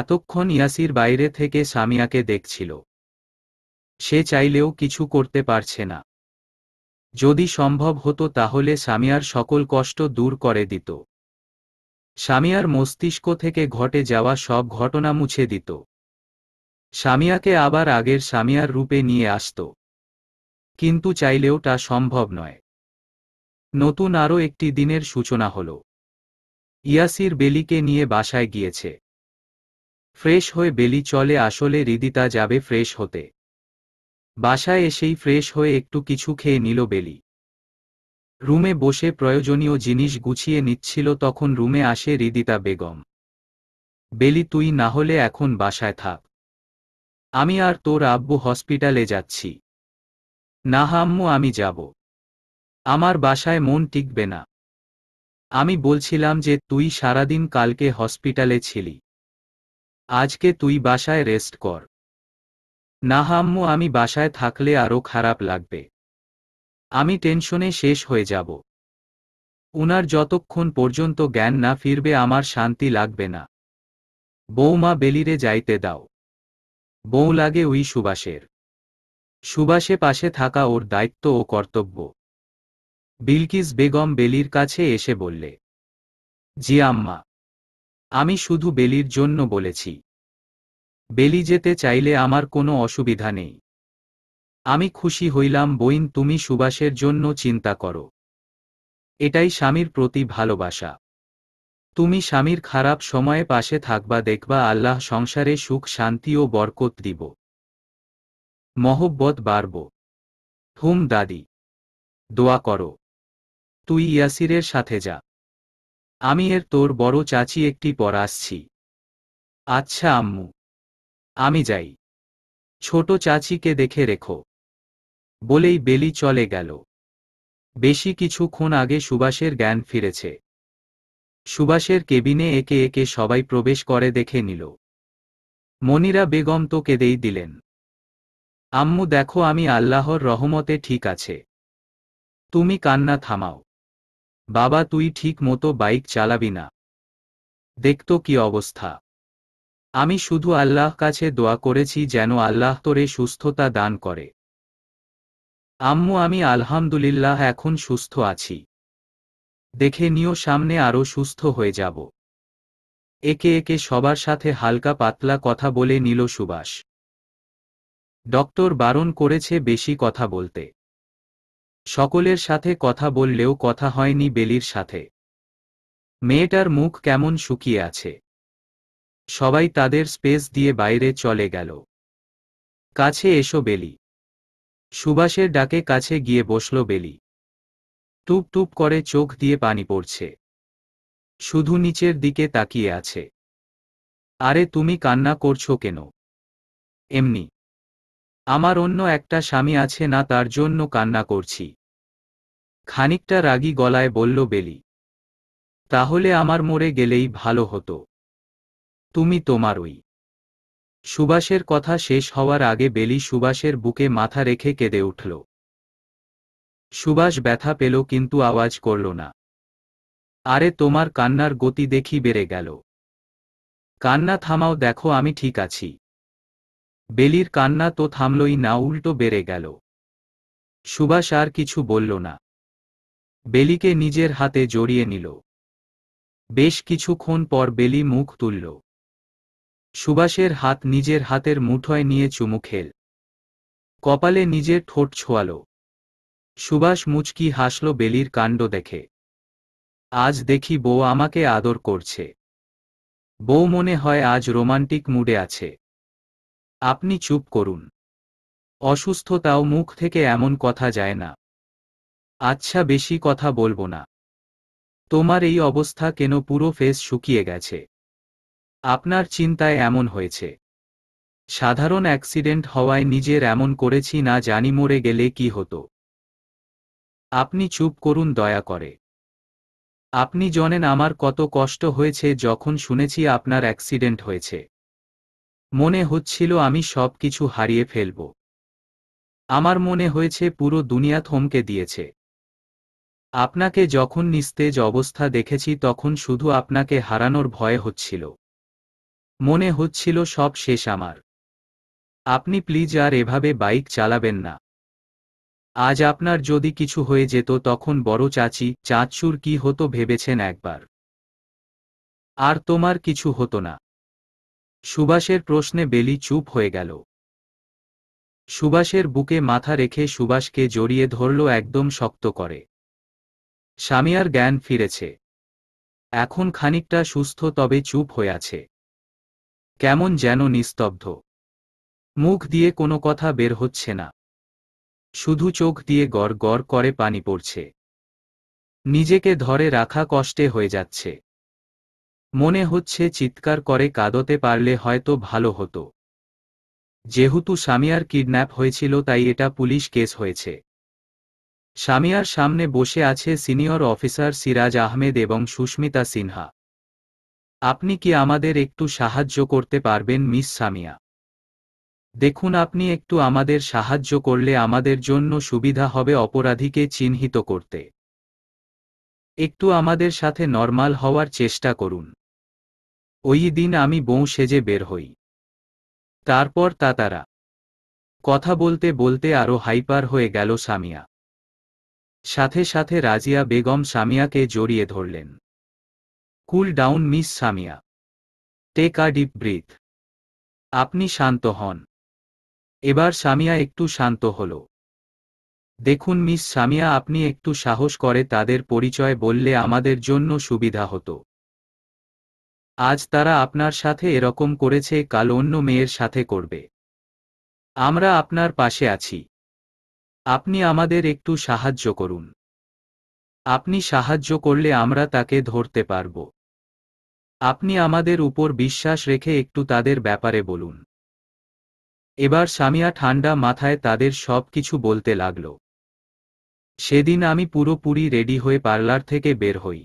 এতক্ষণ ইয়াসির বাইরে থেকে সামিয়াকে দেখছিল সে চাইলেও কিছু করতে পারছে না যদি সম্ভব হতো তাহলে সামিয়ার সকল কষ্ট দূর করে দিত সামিয়ার মস্তিষ্ক থেকে ঘটে যাওয়া সব ঘটনা মুছে দিত সামিয়াকে আবার আগের সামিয়ার রূপে নিয়ে আসত কিন্তু চাইলেও তা সম্ভব নয় নতুন আরও একটি দিনের সূচনা হল ইয়াসির বেলিকে নিয়ে বাসায় গিয়েছে ফ্রেশ হয়ে বেলি চলে আসলে রিদিতা যাবে ফ্রেশ হতে বাসায় এসেই ফ্রেশ হয়ে একটু কিছু খেয়ে নিল বেলি রুমে বসে প্রয়োজনীয় জিনিস গুছিয়ে নিচ্ছিল তখন রুমে আসে রিদিতা বেগম বেলি তুই না হলে এখন বাসায় থাক আমি আর তোর আব্বু হসপিটালে যাচ্ছি না আম্মু আমি যাব আমার বাসায় মন টিকবে না আমি বলছিলাম যে তুই সারাদিন কালকে হসপিটালে ছিলি আজকে তুই বাসায় রেস্ট কর না আম্মু আমি বাসায় থাকলে আরও খারাপ লাগবে আমি টেনশনে শেষ হয়ে যাব উনার যতক্ষণ পর্যন্ত জ্ঞান না ফিরবে আমার শান্তি লাগবে না বৌমা বেলিরে যাইতে দাও বউ লাগে ওই সুবাসের সুবাসে পাশে থাকা ওর দায়িত্ব ও কর্তব্য বিলকিস বেগম বেলির কাছে এসে বললে জি আম্মা আমি শুধু বেলির জন্য বলেছি বেলি যেতে চাইলে আমার কোনো অসুবিধা নেই আমি খুশি হইলাম বইন তুমি সুবাসের জন্য চিন্তা করো এটাই স্বামীর প্রতি ভালোবাসা তুমি স্বামীর খারাপ সময়ে পাশে থাকবা দেখবা আল্লাহ সংসারে সুখ শান্তি ও বরকত দিব মহব্বত বাড়ব হুম দাদি দোয়া কর তুই ইয়াসিরের সাথে যা আমি এর তোর বড় চাচি একটি পর আসছি আচ্ছা আম্মু আমি যাই ছোট চাচিকে দেখে রেখো বলেই বেলি চলে গেল বেশি কিছুক্ষণ আগে সুবাসের জ্ঞান ফিরেছে সুভাষের কেবিনে একে একে সবাই প্রবেশ করে দেখে নিল মনিরা বেগম তো কেঁদেই দিলেন আম্মু দেখো আমি আল্লাহর রহমতে ঠিক আছে তুমি কান্না থামাও বাবা তুই ঠিক মতো বাইক চালাবি না দেখতো কি অবস্থা আমি শুধু আল্লাহ কাছে দোয়া করেছি যেন আল্লাহ তোরে সুস্থতা দান করে আম্মু আমি আলহামদুলিল্লাহ এখন সুস্থ আছি দেখে নিও সামনে আরও সুস্থ হয়ে যাব একে একে সবার সাথে হালকা পাতলা কথা বলে নিল সুবাস ডক্টর বারণ করেছে বেশি কথা বলতে সকলের সাথে কথা বললেও কথা হয়নি বেলির সাথে মেয়েটার মুখ কেমন শুকিয়ে আছে সবাই তাদের স্পেস দিয়ে বাইরে চলে গেল কাছে এসো বেলি সুবাসের ডাকে কাছে গিয়ে বসল বেলি টুপ টুপ করে চোখ দিয়ে পানি পড়ছে শুধু নিচের দিকে তাকিয়ে আছে আরে তুমি কান্না করছো কেন এমনি আমার অন্য একটা স্বামী আছে না তার জন্য কান্না করছি খানিকটা রাগি গলায় বলল বেলি তাহলে আমার মরে গেলেই ভালো হতো তুমি তোমার ওই সুবাসের কথা শেষ হওয়ার আগে বেলি সুবাসের বুকে মাথা রেখে কেঁদে উঠল সুভাষ ব্যথা পেল কিন্তু আওয়াজ করল না আরে তোমার কান্নার গতি দেখি বেড়ে গেল কান্না থামাও দেখো আমি ঠিক আছি বেলির কান্না তো থামলই না উল্টো বেড়ে গেল সুভাষ আর কিছু বলল না বেলিকে নিজের হাতে জড়িয়ে নিল বেশ কিছুক্ষণ পর বেলি মুখ তুলল সুভাষের হাত নিজের হাতের মুঠোয় নিয়ে চুমু খেল কপালে নিজের ঠোঁট ছোয়াল সুভাষ মুচকি হাসল বেলির কাণ্ড দেখে আজ দেখি বউ আমাকে আদর করছে বউ মনে হয় আজ রোমান্টিক মুডে আছে আপনি চুপ করুন অসুস্থতাও মুখ থেকে এমন কথা যায় না আচ্ছা বেশি কথা বলবো না তোমার এই অবস্থা কেন পুরো ফেস শুকিয়ে গেছে আপনার চিন্তায় এমন হয়েছে সাধারণ অ্যাক্সিডেন্ট হওয়ায় নিজের এমন করেছি না জানি মরে গেলে কি হতো আপনি চুপ করুন দয়া করে আপনি জনেন আমার কত কষ্ট হয়েছে যখন শুনেছি আপনার অ্যাক্সিডেন্ট হয়েছে মনে হচ্ছিল আমি সব কিছু হারিয়ে ফেলব আমার মনে হয়েছে পুরো দুনিয়া থমকে দিয়েছে আপনাকে যখন নিস্তেজ অবস্থা দেখেছি তখন শুধু আপনাকে হারানোর ভয় হচ্ছিল মনে হচ্ছিল সব শেষ আমার আপনি প্লিজ আর এভাবে বাইক চালাবেন না আজ আপনার যদি কিছু হয়ে যেত তখন বড় চাচি চাঁদচুর কি হতো ভেবেছেন একবার আর তোমার কিছু হতো না সুভাষের প্রশ্নে বেলি চুপ হয়ে গেল সুভাষের বুকে মাথা রেখে সুভাষকে জড়িয়ে ধরল একদম শক্ত করে স্বামীয়ার জ্ঞান ফিরেছে এখন খানিকটা সুস্থ তবে চুপ হয়ে আছে কেমন যেন নিস্তব্ধ মুখ দিয়ে কোনো কথা বের হচ্ছে না শুধু চোখ দিয়ে গড় গড় করে পানি পড়ছে নিজেকে ধরে রাখা কষ্টে হয়ে যাচ্ছে মনে হচ্ছে চিৎকার করে কাঁদতে পারলে হয়তো ভালো হতো যেহেতু সামিয়ার কিডন্যাপ হয়েছিল তাই এটা পুলিশ কেস হয়েছে সামিয়ার সামনে বসে আছে সিনিয়র অফিসার সিরাজ আহমেদ এবং সুস্মিতা সিনহা আপনি কি আমাদের একটু সাহায্য করতে পারবেন মিস সামিয়া দেখুন আপনি একটু আমাদের সাহায্য করলে আমাদের জন্য সুবিধা হবে অপরাধীকে চিহ্নিত করতে একটু আমাদের সাথে নর্মাল হওয়ার চেষ্টা করুন ওই দিন আমি বউ সেজে বের হই তারপর তাতারা কথা বলতে বলতে আরো হাইপার হয়ে গেল সামিয়া সাথে সাথে রাজিয়া বেগম সামিয়াকে জড়িয়ে ধরলেন cool down miss Samia take a deep breath আপনি শান্ত হন এবার সামিয়া একটু শান্ত হল দেখুন মিস সামিয়া আপনি একটু সাহস করে তাদের পরিচয় বললে আমাদের জন্য সুবিধা হতো আজ তারা আপনার সাথে এরকম করেছে কাল অন্য মেয়ের সাথে করবে আমরা আপনার পাশে আছি আপনি আমাদের একটু সাহায্য করুন আপনি সাহায্য করলে আমরা তাকে ধরতে পারব আপনি আমাদের উপর বিশ্বাস রেখে একটু তাদের ব্যাপারে বলুন এবার সামিয়া ঠান্ডা মাথায় তাদের সব কিছু বলতে লাগল সেদিন আমি পুরোপুরি রেডি হয়ে পার্লার থেকে বের হই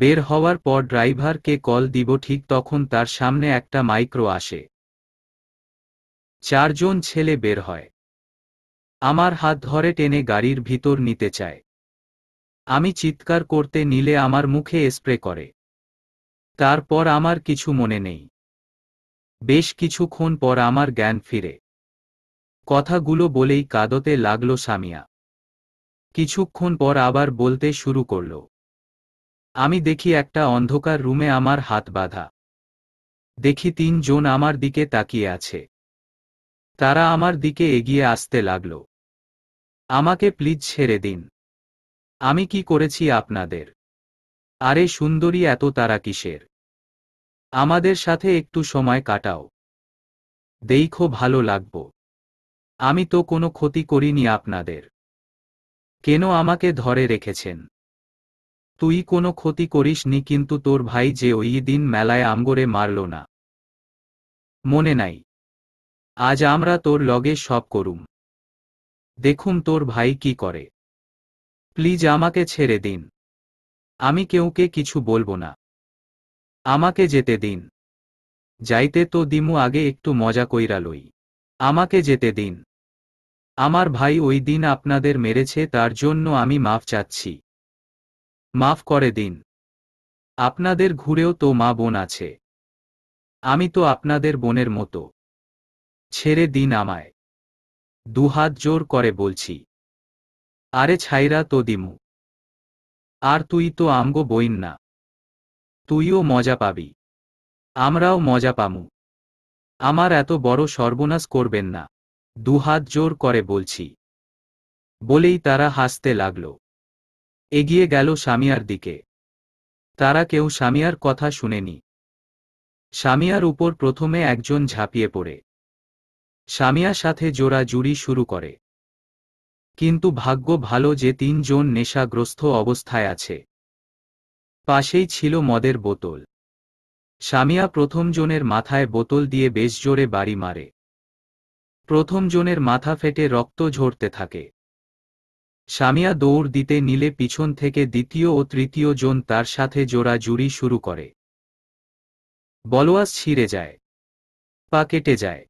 বের হওয়ার পর ড্রাইভারকে কল দিব ঠিক তখন তার সামনে একটা মাইক্রো আসে চারজন ছেলে বের হয় আমার হাত ধরে টেনে গাড়ির ভিতর নিতে চায় আমি চিৎকার করতে নিলে আমার মুখে স্প্রে করে তারপর আমার কিছু মনে নেই বেশ কিছুক্ষণ পর আমার জ্ঞান ফিরে কথাগুলো বলেই কাদতে লাগল সামিয়া কিছুক্ষণ পর আবার বলতে শুরু করল আমি দেখি একটা অন্ধকার রুমে আমার হাত বাঁধা দেখি তিনজন আমার দিকে তাকিয়ে আছে তারা আমার দিকে এগিয়ে আসতে লাগল আমাকে প্লিজ ছেড়ে দিন আমি কি করেছি আপনাদের আরে সুন্দরী এত তারা কিসের আমাদের সাথে একটু সময় কাটাও দেখো ভালো লাগব আমি তো কোনো ক্ষতি করিনি আপনাদের কেন আমাকে ধরে রেখেছেন তুই কোনো ক্ষতি করিস নি কিন্তু তোর ভাই যে ওই দিন মেলায় আমগরে মারল না মনে নাই আজ আমরা তোর লগে সব করুম দেখুম তোর ভাই কি করে প্লিজ আমাকে ছেড়ে দিন আমি কেউকে কিছু বলবো না আমাকে যেতে দিন যাইতে তো দিমু আগে একটু মজা কইরা লই আমাকে যেতে দিন আমার ভাই ওই দিন আপনাদের মেরেছে তার জন্য আমি মাফ চাচ্ছি মাফ করে দিন আপনাদের ঘুরেও তো মা বোন আছে আমি তো আপনাদের বোনের মতো ছেড়ে দিন আমায় দুহাত জোর করে বলছি আরে ছাইরা তো দিমু আর তুই তো আমগো বইন না তুইও মজা পাবি আমরাও মজা পামু আমার এত বড় সর্বনাশ করবেন না দুহাত জোর করে বলছি বলেই তারা হাসতে লাগল এগিয়ে গেল স্বামিয়ার দিকে তারা কেউ স্বামিয়ার কথা শুনেনি স্বামিয়ার উপর প্রথমে একজন ঝাঁপিয়ে পড়ে স্বামিয়ার সাথে জোড়া জুড়ি শুরু করে কিন্তু ভাগ্য ভালো যে তিনজন নেশাগ্রস্ত অবস্থায় আছে পাশেই ছিল মদের বোতল সামিয়া জনের মাথায় বোতল দিয়ে বেশ জোরে বাড়ি মারে প্রথম জনের মাথা ফেটে রক্ত ঝরতে থাকে সামিয়া দৌড় দিতে নিলে পিছন থেকে দ্বিতীয় ও তৃতীয় জন তার সাথে জোড়া জুড়ি শুরু করে বলোয়াস ছিঁড়ে যায় পা কেটে যায়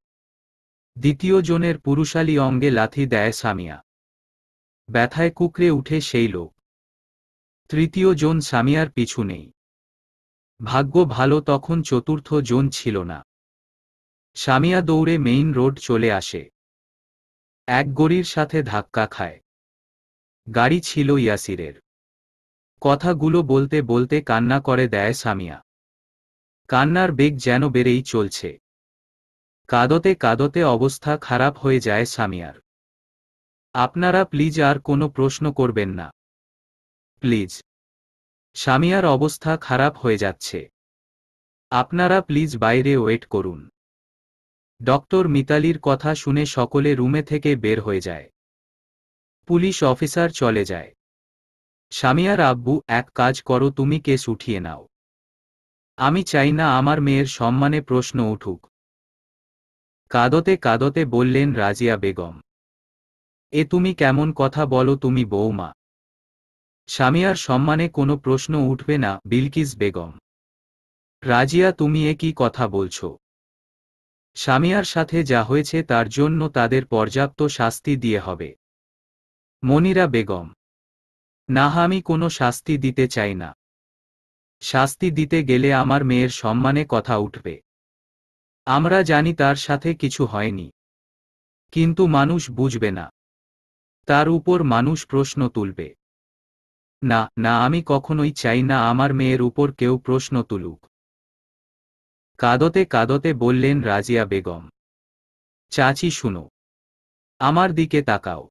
দ্বিতীয় জনের পুরুষালী অঙ্গে লাথি দেয় সামিয়া ব্যথায় কুকরে উঠে সেই লোক তৃতীয় জন সামিয়ার পিছু নেই ভাগ্য ভালো তখন চতুর্থ জন ছিল না সামিয়া দৌড়ে মেইন রোড চলে আসে এক গড়ির সাথে ধাক্কা খায় গাড়ি ছিল ইয়াসিরের কথাগুলো বলতে বলতে কান্না করে দেয় সামিয়া কান্নার বেগ যেন বেড়েই চলছে কাদতে কাদতে অবস্থা খারাপ হয়ে যায় সামিয়ার আপনারা প্লিজ আর কোনো প্রশ্ন করবেন না প্লিজ স্বামিয়ার অবস্থা খারাপ হয়ে যাচ্ছে আপনারা প্লিজ বাইরে ওয়েট করুন ডক্টর মিতালির কথা শুনে সকলে রুমে থেকে বের হয়ে যায় পুলিশ অফিসার চলে যায় স্বামিয়ার আব্বু এক কাজ করো তুমি কেস উঠিয়ে নাও আমি চাই না আমার মেয়ের সম্মানে প্রশ্ন উঠুক কাদতে কাদতে বললেন রাজিয়া বেগম এ তুমি কেমন কথা বলো তুমি বৌমা স্বামীয়ার সম্মানে কোনো প্রশ্ন উঠবে না বিলকিস বেগম রাজিয়া তুমি এ কি কথা বলছো স্বামীয়ার সাথে যা হয়েছে তার জন্য তাদের পর্যাপ্ত শাস্তি দিয়ে হবে মনিরা বেগম না আমি কোনো শাস্তি দিতে চাই না শাস্তি দিতে গেলে আমার মেয়ের সম্মানে কথা উঠবে আমরা জানি তার সাথে কিছু হয়নি কিন্তু মানুষ বুঝবে না তার উপর মানুষ প্রশ্ন তুলবে না না আমি কখনোই চাই না আমার মেয়ের উপর কেউ প্রশ্ন তুলুক কাদতে কাদতে বললেন রাজিয়া বেগম চাচি শুনো আমার দিকে তাকাও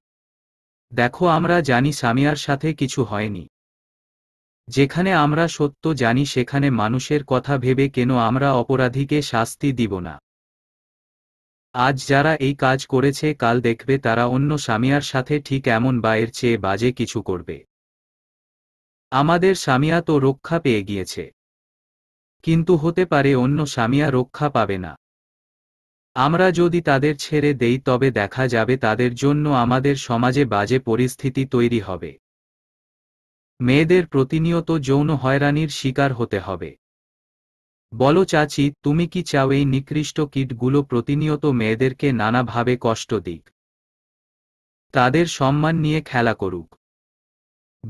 দেখো আমরা জানি সামিয়ার সাথে কিছু হয়নি যেখানে আমরা সত্য জানি সেখানে মানুষের কথা ভেবে কেন আমরা অপরাধীকে শাস্তি দিব না আজ যারা এই কাজ করেছে কাল দেখবে তারা অন্য সামিয়ার সাথে ঠিক এমন বা এর চেয়ে বাজে কিছু করবে আমাদের স্বামীয়া তো রক্ষা পেয়ে গিয়েছে কিন্তু হতে পারে অন্য স্বামীয়া রক্ষা পাবে না আমরা যদি তাদের ছেড়ে দেই তবে দেখা যাবে তাদের জন্য আমাদের সমাজে বাজে পরিস্থিতি তৈরি হবে মেয়েদের প্রতিনিয়ত যৌন হয়রানির শিকার হতে হবে বলো চাচি তুমি কি চাও এই নিকৃষ্ট কিটগুলো প্রতিনিয়ত মেয়েদেরকে নানাভাবে কষ্ট দিক তাদের সম্মান নিয়ে খেলা করুক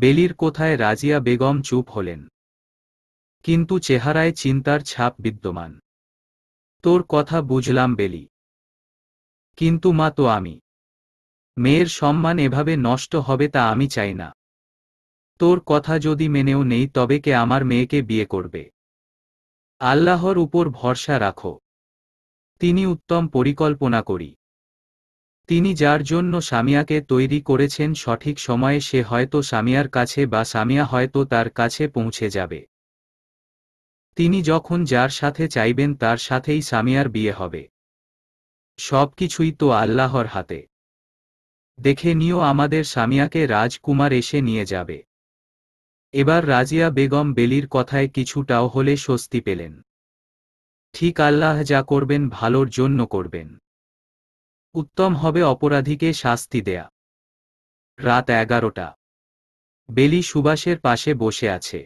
বেলির কোথায় রাজিয়া বেগম চুপ হলেন কিন্তু চেহারায় চিন্তার ছাপ বিদ্যমান তোর কথা বুঝলাম বেলি কিন্তু মা তো আমি মেয়ের সম্মান এভাবে নষ্ট হবে তা আমি চাই না তোর কথা যদি মেনেও নেই তবে কে আমার মেয়েকে বিয়ে করবে আল্লাহর উপর ভরসা রাখো তিনি উত্তম পরিকল্পনা করি তিনি যার জন্য সামিয়াকে তৈরি করেছেন সঠিক সময়ে সে হয়তো সামিয়ার কাছে বা সামিয়া হয়তো তার কাছে পৌঁছে যাবে তিনি যখন যার সাথে চাইবেন তার সাথেই সামিয়ার বিয়ে হবে সব কিছুই তো আল্লাহর হাতে দেখে নিও আমাদের সামিয়াকে রাজকুমার এসে নিয়ে যাবে এবার রাজিয়া বেগম বেলির কথায় কিছুটাও হলে স্বস্তি পেলেন ঠিক আল্লাহ যা করবেন ভালোর জন্য করবেন উত্তম হবে অপরাধীকে শাস্তি দেয়া রাত এগারোটা বেলি সুবাসের পাশে বসে আছে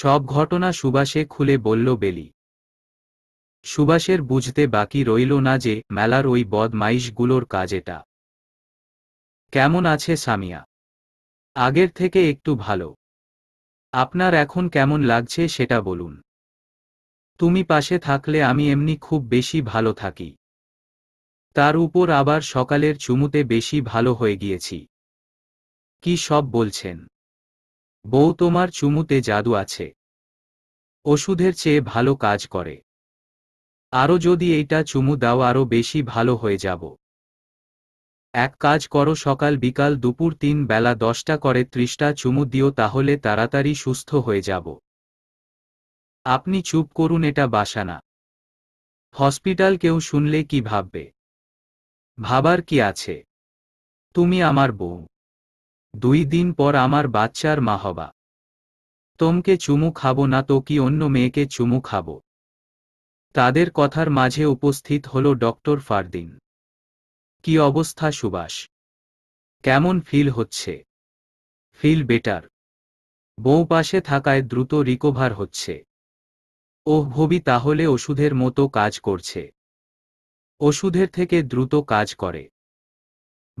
সব ঘটনা সুবাসে খুলে বলল বেলি সুবাসের বুঝতে বাকি রইল না যে মেলার ওই বদমাইশগুলোর কাজ এটা কেমন আছে সামিয়া আগের থেকে একটু ভালো আপনার এখন কেমন লাগছে সেটা বলুন তুমি পাশে থাকলে আমি এমনি খুব বেশি ভালো থাকি তার উপর আবার সকালের চুমুতে বেশি ভালো হয়ে গিয়েছি কি সব বলছেন বউ তোমার চুমুতে জাদু আছে ওষুধের চেয়ে ভালো কাজ করে আরও যদি এইটা চুমু দাও আরও বেশি ভালো হয়ে যাব এক কাজ করো সকাল বিকাল দুপুর তিন বেলা দশটা করে ত্রিশটা চুমু দিও তাহলে তাড়াতাড়ি সুস্থ হয়ে যাব আপনি চুপ করুন এটা বাসানা হসপিটাল কেউ শুনলে কি ভাববে ভাবার কি আছে তুমি আমার বউ দুই দিন পর আমার বাচ্চার মা হবা তোমকে চুমু খাবো না তো কি অন্য মেয়েকে চুমু খাবো তাদের কথার মাঝে উপস্থিত হল ডক্টর ফারদিন কি অবস্থা সুবাস কেমন ফিল হচ্ছে ফিল বেটার বউ পাশে থাকায় দ্রুত রিকভার হচ্ছে ওহ ভবি তাহলে ওষুধের মতো কাজ করছে ওষুধের থেকে দ্রুত কাজ করে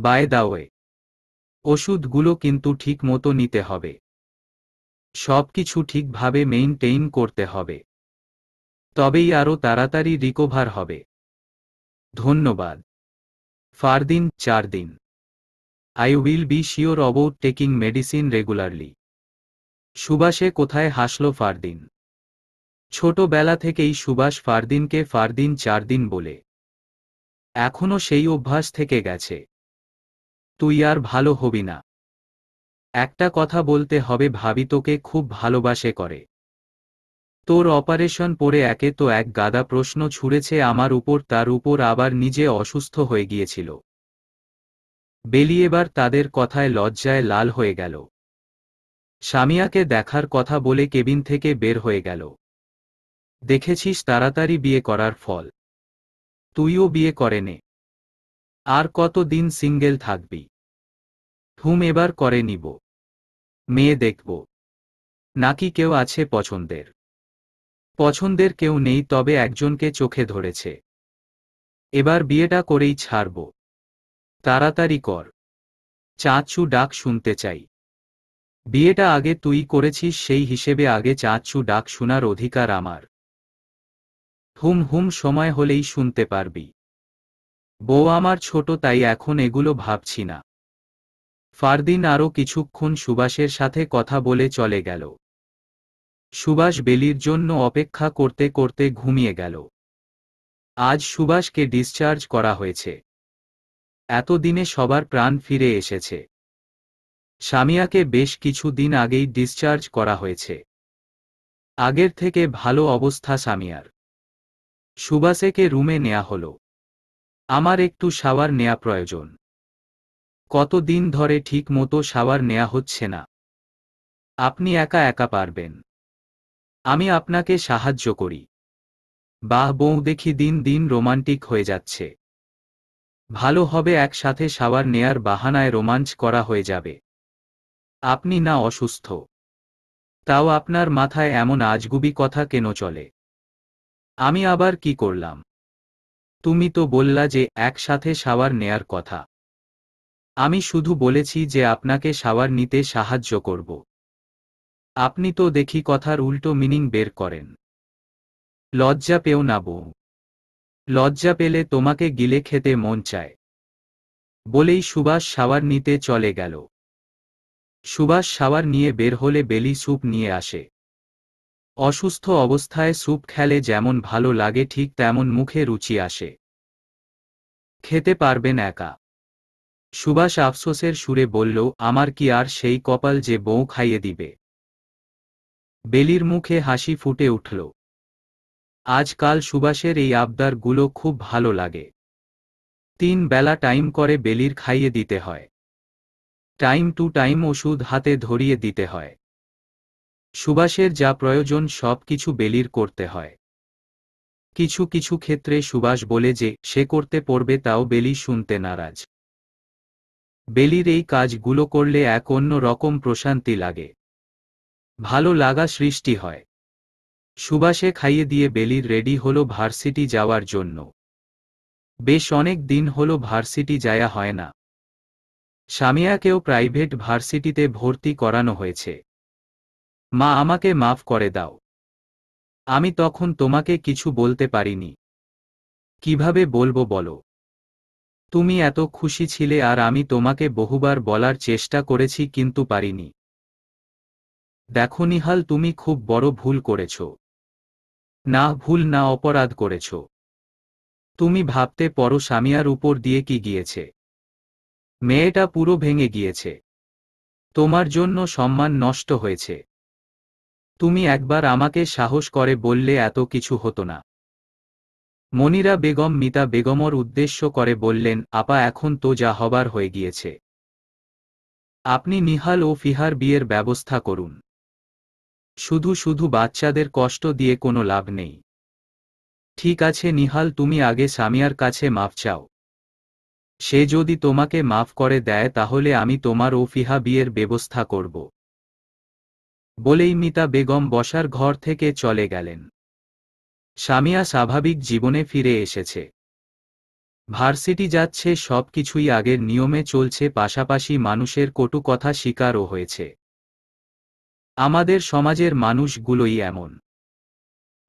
বায় দাওয়ে ওষুধগুলো কিন্তু ঠিক মতো নিতে হবে সব কিছু ঠিকভাবে মেইনটেইন করতে হবে তবেই আরও তাড়াতাড়ি রিকভার হবে ধন্যবাদ ফারদিন চার দিন I will be sure about taking medicine regularly সুবাসে কোথায় হাসল ফারদিন ছোটবেলা থেকেই সুবাস ফারদিনকে ফারদিন চার দিন বলে এখনো সেই অভ্যাস থেকে গেছে তুই আর ভালো হবি না একটা কথা বলতে হবে ভাবি তোকে খুব ভালোবাসে করে তোর অপারেশন পরে একে তো এক গাদা প্রশ্ন ছুঁড়েছে আমার উপর তার উপর আবার নিজে অসুস্থ হয়ে গিয়েছিল বেলি এবার তাদের কথায় লজ্জায় লাল হয়ে গেল স্বামিয়াকে দেখার কথা বলে কেবিন থেকে বের হয়ে গেল দেখেছিস তাড়াতাড়ি বিয়ে করার ফল তুইও বিয়ে করে নে আর কত দিন সিঙ্গেল থাকবি থুম এবার করে নিব মেয়ে দেখব নাকি কেউ আছে পছন্দের পছন্দের কেউ নেই তবে একজনকে চোখে ধরেছে এবার বিয়েটা করেই ছাড়ব তাড়াতাড়ি কর চাঁচু ডাক শুনতে চাই বিয়েটা আগে তুই করেছিস সেই হিসেবে আগে চাঁচু ডাক শোনার অধিকার আমার হুম হুম সময় হলেই শুনতে পারবি বউ আমার ছোট তাই এখন এগুলো ভাবছি না ফারদিন আরও কিছুক্ষণ সুবাসের সাথে কথা বলে চলে গেল সুভাষ বেলির জন্য অপেক্ষা করতে করতে ঘুমিয়ে গেল আজ সুবাসকে ডিসচার্জ করা হয়েছে এতদিনে সবার প্রাণ ফিরে এসেছে সামিয়াকে বেশ কিছু দিন আগেই ডিসচার্জ করা হয়েছে আগের থেকে ভালো অবস্থা সামিয়ার সুবাসেকে রুমে নেয়া হল আমার একটু সাওয়ার নেয়া প্রয়োজন কতদিন ধরে ঠিক মতো সাওয়ার নেয়া হচ্ছে না আপনি একা একা পারবেন আমি আপনাকে সাহায্য করি বাহ বৌ দেখি দিন দিন রোমান্টিক হয়ে যাচ্ছে ভালো হবে একসাথে সাওয়ার নেয়ার বাহানায় রোমাঞ্চ করা হয়ে যাবে আপনি না অসুস্থ তাও আপনার মাথায় এমন আজগুবি কথা কেন চলে আমি আবার কি করলাম তুমি তো বললা যে একসাথে সাওয়ার নেয়ার কথা আমি শুধু বলেছি যে আপনাকে সাওয়ার নিতে সাহায্য করব আপনি তো দেখি কথার উল্টো মিনিং বের করেন লজ্জা পেও না বউ লজ্জা পেলে তোমাকে গিলে খেতে মন চায় বলেই সুভাষ সাওয়ার নিতে চলে গেল সুভাষ সাওয়ার নিয়ে বের হলে বেলি স্যুপ নিয়ে আসে অসুস্থ অবস্থায় স্যুপ খেলে যেমন ভালো লাগে ঠিক তেমন মুখে রুচি আসে খেতে পারবেন একা সুভাষ আফসোসের সুরে বলল আমার কি আর সেই কপাল যে বউ খাইয়ে দিবে বেলির মুখে হাসি ফুটে উঠল আজকাল সুভাষের এই আবদারগুলো খুব ভালো লাগে তিন বেলা টাইম করে বেলির খাইয়ে দিতে হয় টাইম টু টাইম ওষুধ হাতে ধরিয়ে দিতে হয় সুবাসের যা প্রয়োজন সব কিছু বেলির করতে হয় কিছু কিছু ক্ষেত্রে সুবাস বলে যে সে করতে পড়বে তাও বেলি শুনতে নারাজ বেলির এই কাজগুলো করলে এক অন্য রকম প্রশান্তি লাগে ভালো লাগা সৃষ্টি হয় সুবাসে খাইয়ে দিয়ে বেলির রেডি হলো ভার্সিটি যাওয়ার জন্য বেশ অনেক দিন হলো ভার্সিটি যায়া হয় না সামিয়াকেও প্রাইভেট ভার্সিটিতে ভর্তি করানো হয়েছে মা আমাকে মাফ করে দাও আমি তখন তোমাকে কিছু বলতে পারিনি কিভাবে বলবো বলো তুমি এত খুশি ছিলে আর আমি তোমাকে বহুবার বলার চেষ্টা করেছি কিন্তু পারিনি দেখো নিহাল তুমি খুব বড় ভুল করেছ না ভুল না অপরাধ করেছ তুমি ভাবতে পরো স্বামিয়ার উপর দিয়ে কি গিয়েছে মেয়েটা পুরো ভেঙে গিয়েছে তোমার জন্য সম্মান নষ্ট হয়েছে তুমি একবার আমাকে সাহস করে বললে এত কিছু হতো না মনিরা বেগম মিতা বেগমর উদ্দেশ্য করে বললেন আপা এখন তো যা হবার হয়ে গিয়েছে আপনি নিহাল ও ফিহার বিয়ের ব্যবস্থা করুন শুধু শুধু বাচ্চাদের কষ্ট দিয়ে কোনো লাভ নেই ঠিক আছে নিহাল তুমি আগে সামিয়ার কাছে মাফ চাও সে যদি তোমাকে মাফ করে দেয় তাহলে আমি তোমার ও ফিহা বিয়ের ব্যবস্থা করব বলেই মিতা বেগম বসার ঘর থেকে চলে গেলেন স্বামীয়া স্বাভাবিক জীবনে ফিরে এসেছে ভার্সিটি যাচ্ছে সব কিছুই আগের নিয়মে চলছে পাশাপাশি মানুষের কটু কথা শিকারও হয়েছে আমাদের সমাজের মানুষগুলোই এমন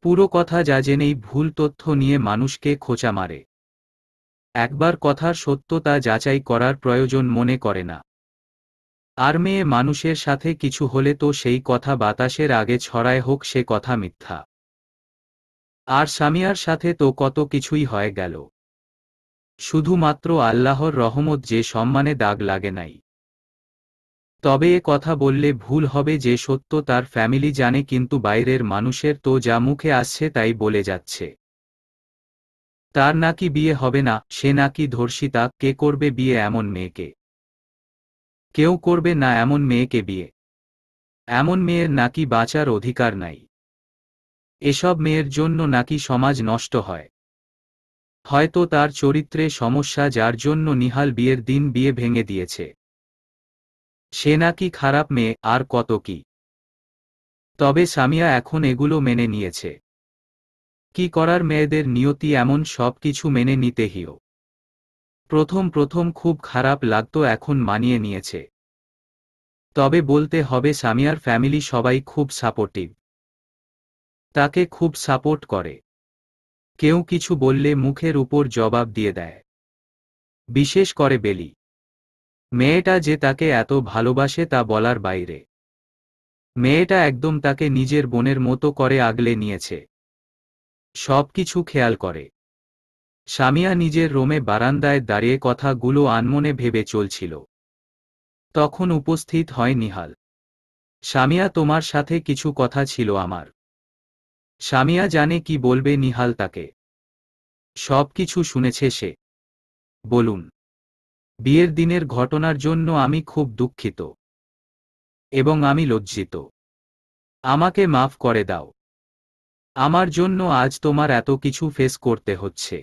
পুরো কথা যা জেনেই ভুল তথ্য নিয়ে মানুষকে খোঁচা মারে একবার কথার সত্যতা যাচাই করার প্রয়োজন মনে করে না আর মেয়ে মানুষের সাথে কিছু হলে তো সেই কথা বাতাসের আগে ছড়ায় হোক সে কথা মিথ্যা আর স্বামীয়ার সাথে তো কত কিছুই হয়ে গেল শুধুমাত্র আল্লাহর রহমত যে সম্মানে দাগ লাগে নাই তবে এ কথা বললে ভুল হবে যে সত্য তার ফ্যামিলি জানে কিন্তু বাইরের মানুষের তো যা মুখে আসছে তাই বলে যাচ্ছে তার নাকি বিয়ে হবে না সে নাকি ধর্ষিতা কে করবে বিয়ে এমন মেয়েকে কেউ করবে না এমন মেয়েকে বিয়ে এমন মেয়ের নাকি বাঁচার অধিকার নাই এসব মেয়ের জন্য নাকি সমাজ নষ্ট হয় হয়তো তার চরিত্রে সমস্যা যার জন্য নিহাল বিয়ের দিন বিয়ে ভেঙে দিয়েছে সে নাকি খারাপ মেয়ে আর কত কি তবে সামিয়া এখন এগুলো মেনে নিয়েছে কি করার মেয়েদের নিয়তি এমন সব কিছু মেনে নিতে হিও প্রথম প্রথম খুব খারাপ লাগত এখন মানিয়ে নিয়েছে তবে বলতে হবে সামিয়ার ফ্যামিলি সবাই খুব সাপোর্টিভ তাকে খুব সাপোর্ট করে কেউ কিছু বললে মুখের উপর জবাব দিয়ে দেয় বিশেষ করে বেলি মেয়েটা যে তাকে এত ভালোবাসে তা বলার বাইরে মেয়েটা একদম তাকে নিজের বোনের মতো করে আগলে নিয়েছে সব কিছু খেয়াল করে সামিয়া নিজের রোমে বারান্দায় দাঁড়িয়ে কথাগুলো আনমনে ভেবে চলছিল তখন উপস্থিত হয় নিহাল সামিয়া তোমার সাথে কিছু কথা ছিল আমার সামিয়া জানে কি বলবে নিহাল তাকে সব কিছু শুনেছে সে বলুন বিয়ের দিনের ঘটনার জন্য আমি খুব দুঃখিত এবং আমি লজ্জিত আমাকে মাফ করে দাও আমার জন্য আজ তোমার এত কিছু ফেস করতে হচ্ছে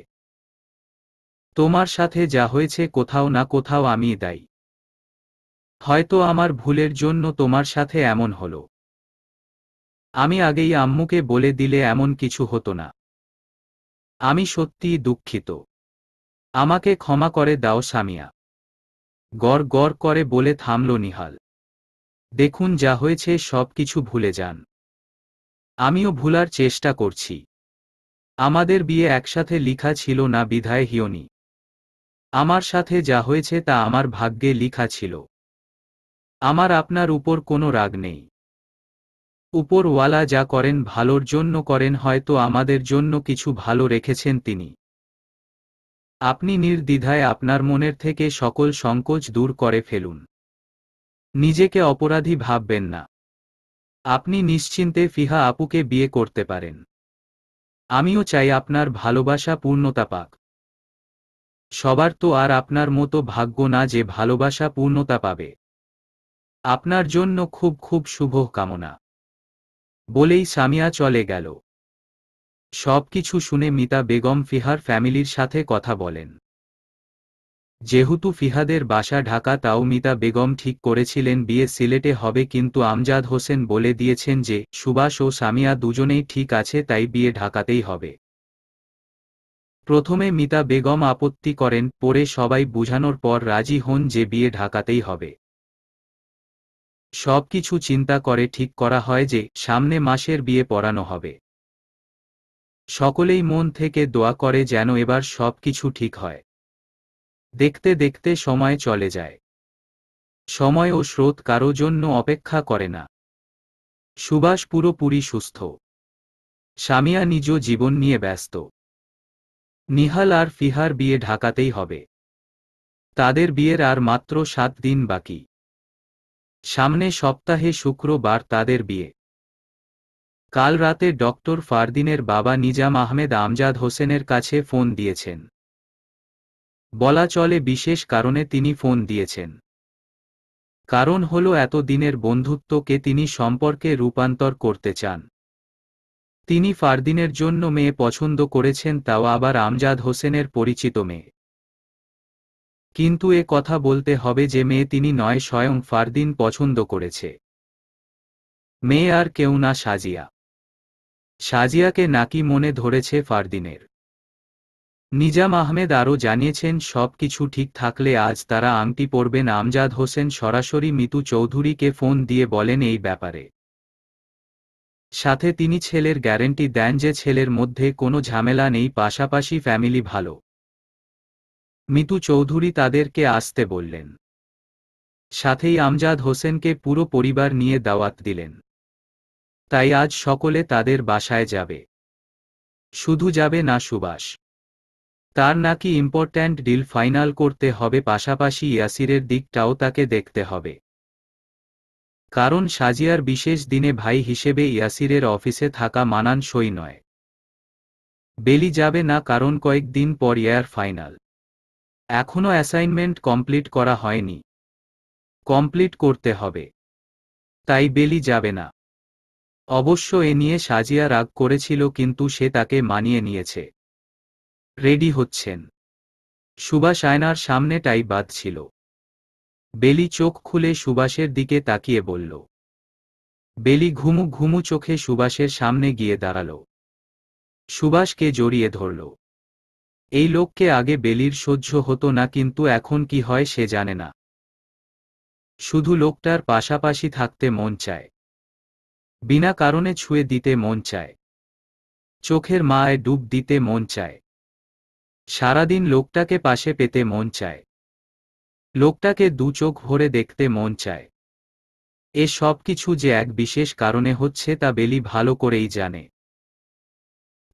তোমার সাথে যা হয়েছে কোথাও না কোথাও আমি দায়ী হয়তো আমার ভুলের জন্য তোমার সাথে এমন হল আমি আগেই আম্মুকে বলে দিলে এমন কিছু হতো না আমি সত্যিই দুঃখিত আমাকে ক্ষমা করে দাও সামিয়া গড় গড় করে বলে থামল নিহাল দেখুন যা হয়েছে সব কিছু ভুলে যান আমিও ভুলার চেষ্টা করছি আমাদের বিয়ে একসাথে লিখা ছিল না বিধায় হিওনি আমার সাথে যা হয়েছে তা আমার ভাগ্যে লিখা ছিল আমার আপনার উপর কোনো রাগ নেই উপরওয়ালা যা করেন ভালোর জন্য করেন হয়তো আমাদের জন্য কিছু ভালো রেখেছেন তিনি আপনি নির্দ্বিধায় আপনার মনের থেকে সকল সংকোচ দূর করে ফেলুন নিজেকে অপরাধী ভাববেন না আপনি নিশ্চিন্তে ফিহা আপুকে বিয়ে করতে পারেন আমিও চাই আপনার ভালোবাসা পূর্ণতা পাক সবার তো আর আপনার মতো ভাগ্য না যে ভালোবাসা পূর্ণতা পাবে আপনার জন্য খুব খুব শুভ কামনা বলেই সামিয়া চলে গেল সব কিছু শুনে মিতা বেগম ফিহার ফ্যামিলির সাথে কথা বলেন যেহেতু ফিহাদের বাসা ঢাকা তাও মিতা বেগম ঠিক করেছিলেন বিয়ে সিলেটে হবে কিন্তু আমজাদ হোসেন বলে দিয়েছেন যে সুভাষ ও সামিয়া দুজনেই ঠিক আছে তাই বিয়ে ঢাকাতেই হবে প্রথমে মিতা বেগম আপত্তি করেন পরে সবাই বুঝানোর পর রাজি হন যে বিয়ে ঢাকাতেই হবে সবকিছু চিন্তা করে ঠিক করা হয় যে সামনে মাসের বিয়ে পড়ানো হবে সকলেই মন থেকে দোয়া করে যেন এবার সবকিছু ঠিক হয় দেখতে দেখতে সময় চলে যায় সময় ও স্রোত কারো জন্য অপেক্ষা করে না সুভাষ পুরোপুরি সুস্থ সামিয়া নিজ জীবন নিয়ে ব্যস্ত নিহাল আর ফিহার বিয়ে ঢাকাতেই হবে তাদের বিয়ের আর মাত্র সাত দিন বাকি সামনে সপ্তাহে শুক্রবার তাদের বিয়ে কাল রাতে ডক্টর ফারদিনের বাবা নিজাম আহমেদ আমজাদ হোসেনের কাছে ফোন দিয়েছেন বলা চলে বিশেষ কারণে তিনি ফোন দিয়েছেন কারণ হল এতদিনের বন্ধুত্বকে তিনি সম্পর্কে রূপান্তর করতে চান তিনি ফারদিনের জন্য মেয়ে পছন্দ করেছেন তাও আবার আমজাদ হোসেনের পরিচিত মেয়ে কিন্তু এ কথা বলতে হবে যে মেয়ে তিনি নয় স্বয়ং ফারদিন পছন্দ করেছে মেয়ে আর কেউ না সাজিয়া সাজিয়াকে নাকি মনে ধরেছে ফারদিনের নিজাম আহমেদ আরও জানিয়েছেন সব কিছু ঠিক থাকলে আজ তারা আংটি পরবেন আমজাদ হোসেন সরাসরি মিতু চৌধুরীকে ফোন দিয়ে বলেন এই ব্যাপারে সাথে তিনি ছেলের গ্যারেন্টি দেন যে ছেলের মধ্যে কোনো ঝামেলা নেই পাশাপাশি ফ্যামিলি ভালো মিতু চৌধুরী তাদেরকে আসতে বললেন সাথেই আমজাদ হোসেনকে পুরো পরিবার নিয়ে দাওয়াত দিলেন তাই আজ সকলে তাদের বাসায় যাবে শুধু যাবে না সুবাস তার নাকি ইম্পর্ট্যান্ট ডিল ফাইনাল করতে হবে পাশাপাশি ইয়াসিরের দিকটাও তাকে দেখতে হবে কারণ সাজিয়ার বিশেষ দিনে ভাই হিসেবে ইয়াসিরের অফিসে থাকা মানান সই নয় বেলি যাবে না কারণ কয়েকদিন পর ইয়ার ফাইনাল এখনও অ্যাসাইনমেন্ট কমপ্লিট করা হয়নি কমপ্লিট করতে হবে তাই বেলি যাবে না অবশ্য এ নিয়ে সাজিয়া রাগ করেছিল কিন্তু সে তাকে মানিয়ে নিয়েছে রেডি হচ্ছেন সুভাষ আয়নার সামনে টাই ছিল বেলি চোখ খুলে সুবাসের দিকে তাকিয়ে বলল বেলি ঘুমু ঘুমু চোখে সুবাসের সামনে গিয়ে দাঁড়াল সুবাসকে জড়িয়ে ধরল এই লোককে আগে বেলির সহ্য হতো না কিন্তু এখন কি হয় সে জানে না শুধু লোকটার পাশাপাশি থাকতে মন চায় বিনা কারণে ছুঁয়ে দিতে মন চায় চোখের মায় ডুব দিতে মন চায় সারাদিন লোকটাকে পাশে পেতে মন চায় লোকটাকে দু চোখ ভরে দেখতে মন চায় এ সব কিছু যে এক বিশেষ কারণে হচ্ছে তা বেলি ভালো করেই জানে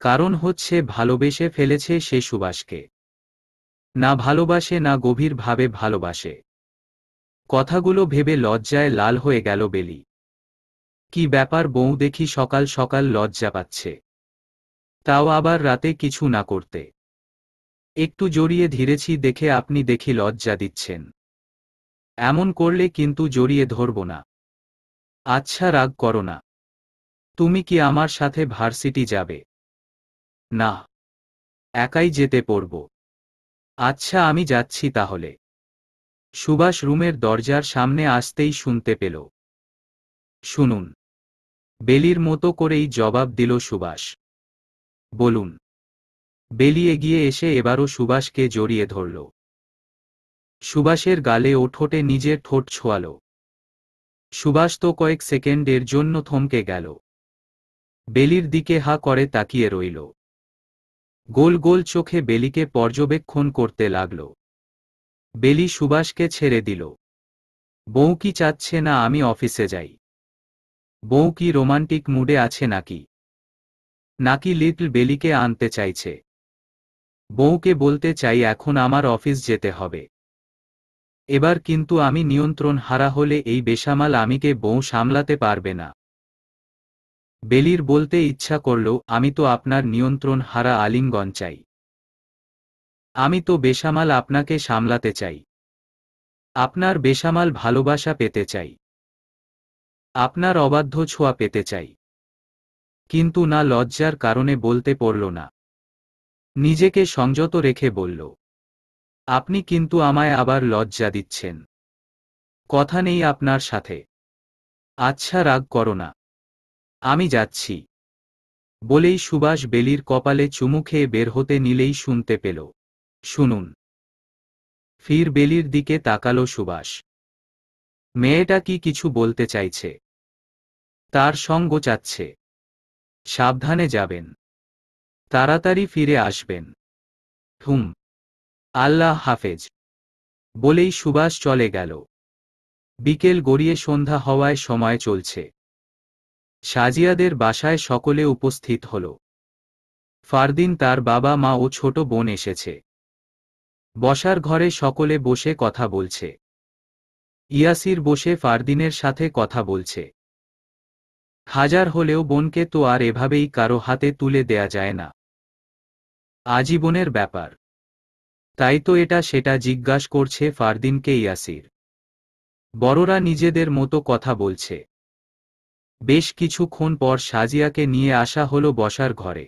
কারণ হচ্ছে ভালোবেসে ফেলেছে সে সুবাসকে না ভালোবাসে না গভীরভাবে ভালোবাসে কথাগুলো ভেবে লজ্জায় লাল হয়ে গেল বেলি কি ব্যাপার বউ দেখি সকাল সকাল লজ্জা পাচ্ছে তাও আবার রাতে কিছু না করতে একটু জড়িয়ে ধীরেছি দেখে আপনি দেখি লজ্জা দিচ্ছেন এমন করলে কিন্তু জড়িয়ে ধরব না আচ্ছা রাগ করো না তুমি কি আমার সাথে ভার্সিটি যাবে না একাই যেতে পড়ব আচ্ছা আমি যাচ্ছি তাহলে সুভাষ রুমের দরজার সামনে আসতেই শুনতে পেল শুনুন বেলির মতো করেই জবাব দিল সুভাষ বলুন বেলি এগিয়ে এসে এবারও সুভাষকে জড়িয়ে ধরল সুভাষের গালে ও ঠোঁটে নিজের ঠোঁট ছোয়াল সুভাষ তো কয়েক সেকেন্ডের জন্য থমকে গেল বেলির দিকে হা করে তাকিয়ে রইল গোল গোল চোখে বেলিকে পর্যবেক্ষণ করতে লাগল বেলি সুভাষকে ছেড়ে দিল বউ কি চাচ্ছে না আমি অফিসে যাই বউ কি রোমান্টিক মুডে আছে নাকি নাকি লিটল বেলিকে আনতে চাইছে বউকে বলতে চাই এখন আমার অফিস যেতে হবে এবার কিন্তু আমি নিয়ন্ত্রণ হারা হলে এই বেসামাল আমিকে বউ সামলাতে পারবে না বেলির বলতে ইচ্ছা করল আমি তো আপনার নিয়ন্ত্রণ হারা আলিঙ্গন চাই আমি তো বেসামাল আপনাকে সামলাতে চাই আপনার বেসামাল ভালোবাসা পেতে চাই আপনার অবাধ্য ছোঁয়া পেতে চাই কিন্তু না লজ্জার কারণে বলতে পড়ল না নিজেকে সংযত রেখে বলল আপনি কিন্তু আমায় আবার লজ্জা দিচ্ছেন কথা নেই আপনার সাথে আচ্ছা রাগ করো না আমি যাচ্ছি বলেই সুভাষ বেলির কপালে চুমু খেয়ে বের হতে নিলেই শুনতে পেল শুনুন ফির বেলির দিকে তাকাল সুভাষ মেয়েটা কি কিছু বলতে চাইছে তার সঙ্গ চাচ্ছে সাবধানে যাবেন তাড়াতাড়ি ফিরে আসবেন হুম আল্লাহ হাফেজ বলেই সুভাষ চলে গেল বিকেল গড়িয়ে সন্ধ্যা হওয়ায় সময় চলছে সাজিয়াদের বাসায় সকলে উপস্থিত হল ফারদিন তার বাবা মা ও ছোট বোন এসেছে বসার ঘরে সকলে বসে কথা বলছে ইয়াসির বসে ফারদিনের সাথে কথা বলছে হাজার হলেও বোনকে তো আর এভাবেই কারো হাতে তুলে দেয়া যায় না আজীবনের ব্যাপার তাই তো এটা সেটা জিজ্ঞাস করছে ফারদিনকে ইয়াসির বড়রা নিজেদের মতো কথা বলছে বেশ কিছুক্ষণ পর সাজিয়াকে নিয়ে আসা হলো বসার ঘরে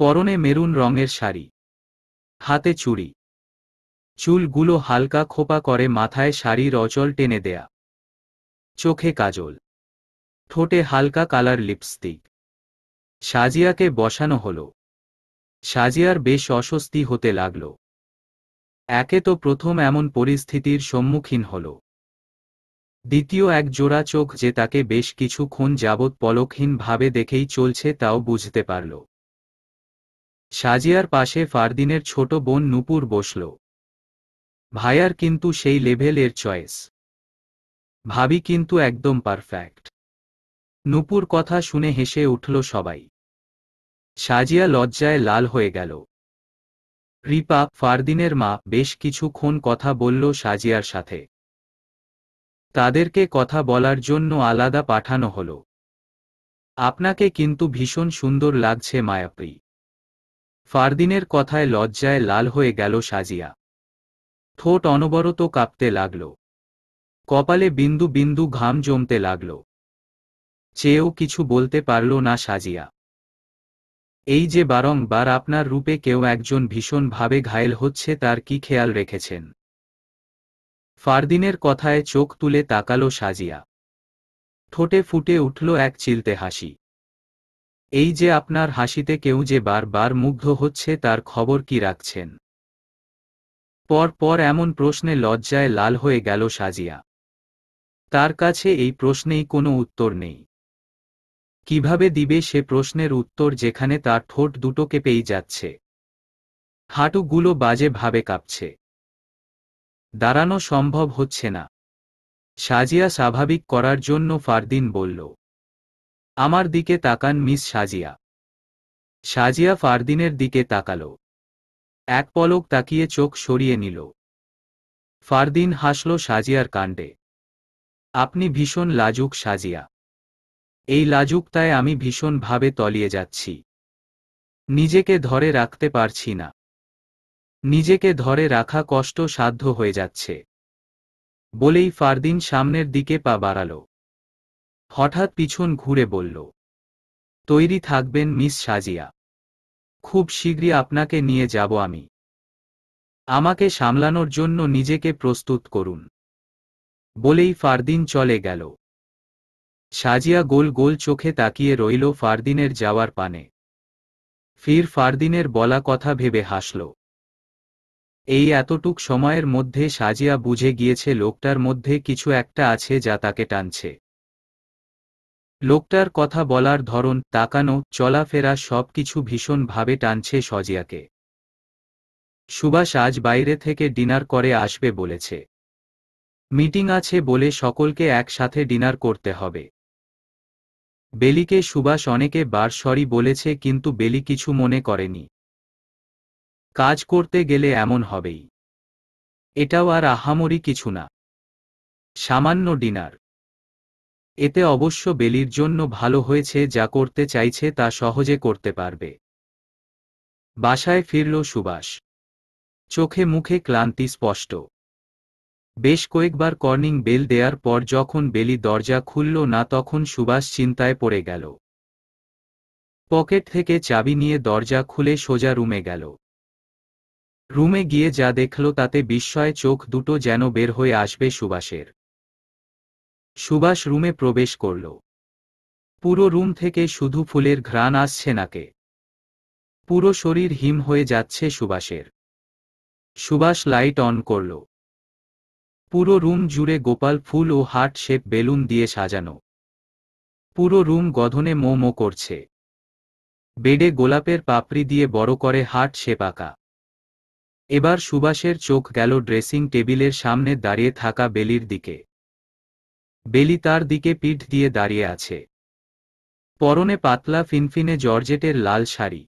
পরনে মেরুন রঙের শাড়ি হাতে চুড়ি চুলগুলো হালকা খোপা করে মাথায় শাড়ির অচল টেনে দেয়া চোখে কাজল ঠোঁটে হালকা কালার লিপস্টিক সাজিয়াকে বসানো হলো সাজিয়ার বেশ অস্বস্তি হতে লাগল একে তো প্রথম এমন পরিস্থিতির সম্মুখীন হল দ্বিতীয় এক জোড়া চোখ যে তাকে বেশ কিছুক্ষণ যাবৎ পলকহীনভাবে দেখেই চলছে তাও বুঝতে পারল সাজিয়ার পাশে ফারদিনের ছোট বোন নুপুর বসল ভাইয়ার কিন্তু সেই লেভেলের চয়েস ভাবি কিন্তু একদম পারফেক্ট নুপুর কথা শুনে হেসে উঠল সবাই সাজিয়া লজ্জায় লাল হয়ে গেল রিপা ফারদিনের মা বেশ কিছুক্ষণ কথা বলল সাজিয়ার সাথে তাদেরকে কথা বলার জন্য আলাদা পাঠানো হল আপনাকে কিন্তু ভীষণ সুন্দর লাগছে মায়াপ্রী ফারদিনের কথায় লজ্জায় লাল হয়ে গেল সাজিয়া ঠোঁট অনবরত কাঁপতে লাগল কপালে বিন্দু বিন্দু ঘাম জমতে লাগল চেয়েও কিছু বলতে পারল না সাজিয়া এই যে বারংবার আপনার রূপে কেউ একজন ভীষণভাবে ঘায়েল হচ্ছে তার কি খেয়াল রেখেছেন ফারদিনের কথায় চোখ তুলে তাকালো সাজিয়া ঠোঁটে ফুটে উঠল এক চিলতে হাসি এই যে আপনার হাসিতে কেউ যে বারবার মুগ্ধ হচ্ছে তার খবর কি রাখছেন পর পর এমন প্রশ্নে লজ্জায় লাল হয়ে গেল সাজিয়া তার কাছে এই প্রশ্নেই কোনো উত্তর নেই কিভাবে দিবে সে প্রশ্নের উত্তর যেখানে তার ঠোঁট দুটো কেঁপেই যাচ্ছে হাঁটুগুলো বাজে ভাবে কাঁপছে দাঁড়ানো সম্ভব হচ্ছে না সাজিয়া স্বাভাবিক করার জন্য ফারদিন বলল আমার দিকে তাকান মিস সাজিয়া সাজিয়া ফারদিনের দিকে তাকালো এক পলক তাকিয়ে চোখ সরিয়ে নিল ফারদিন হাসল সাজিয়ার কাণ্ডে আপনি ভীষণ লাজুক সাজিয়া এই লাজুকতায় আমি ভীষণভাবে তলিয়ে যাচ্ছি নিজেকে ধরে রাখতে পারছি না নিজেকে ধরে রাখা কষ্ট সাধ্য হয়ে যাচ্ছে বলেই ফারদিন সামনের দিকে পা বাড়াল হঠাৎ পিছন ঘুরে বলল তৈরি থাকবেন মিস সাজিয়া খুব শীঘ্রই আপনাকে নিয়ে যাব আমি আমাকে সামলানোর জন্য নিজেকে প্রস্তুত করুন বলেই ফারদিন চলে গেল সাজিয়া গোল গোল চোখে তাকিয়ে রইল ফারদিনের যাওয়ার পানে ফির ফারদিনের বলা কথা ভেবে হাসল এই এতটুক সময়ের মধ্যে সাজিয়া বুঝে গিয়েছে লোকটার মধ্যে কিছু একটা আছে যা তাকে টানছে লোকটার কথা বলার ধরন তাকানো চলাফেরা সব কিছু ভীষণভাবে টানছে সজিয়াকে সুবাস আজ বাইরে থেকে ডিনার করে আসবে বলেছে মিটিং আছে বলে সকলকে একসাথে ডিনার করতে হবে বেলিকে সুভাষ অনেকে বার সরি বলেছে কিন্তু বেলি কিছু মনে করেনি কাজ করতে গেলে এমন হবেই এটাও আর আহামরি কিছু না সামান্য ডিনার এতে অবশ্য বেলির জন্য ভালো হয়েছে যা করতে চাইছে তা সহজে করতে পারবে বাসায় ফিরল সুভাষ চোখে মুখে ক্লান্তি স্পষ্ট বেশ কয়েকবার কর্নিং বেল দেয়ার পর যখন বেলি দরজা খুলল না তখন সুভাষ চিন্তায় পড়ে গেল পকেট থেকে চাবি নিয়ে দরজা খুলে সোজা রুমে গেল রুমে গিয়ে যা দেখল তাতে বিস্ময়ে চোখ দুটো যেন বের হয়ে আসবে সুভাষের সুভাষ রুমে প্রবেশ করল পুরো রুম থেকে শুধু ফুলের ঘ্রাণ আসছে নাকে পুরো শরীর হিম হয়ে যাচ্ছে সুভাষের সুভাষ লাইট অন করল পুরো রুম জুড়ে গোপাল ফুল ও হার্ট শেপ বেলুন দিয়ে সাজানো পুরো রুম গধনে মো মো করছে বেডে গোলাপের পাপড়ি দিয়ে বড় করে হার্ট শেপ আঁকা এবার সুবাসের চোখ গেল ড্রেসিং টেবিলের সামনে দাঁড়িয়ে থাকা বেলির দিকে বেলি তার দিকে পিঠ দিয়ে দাঁড়িয়ে আছে পরনে পাতলা ফিনফিনে জর্জেটের লাল শাড়ি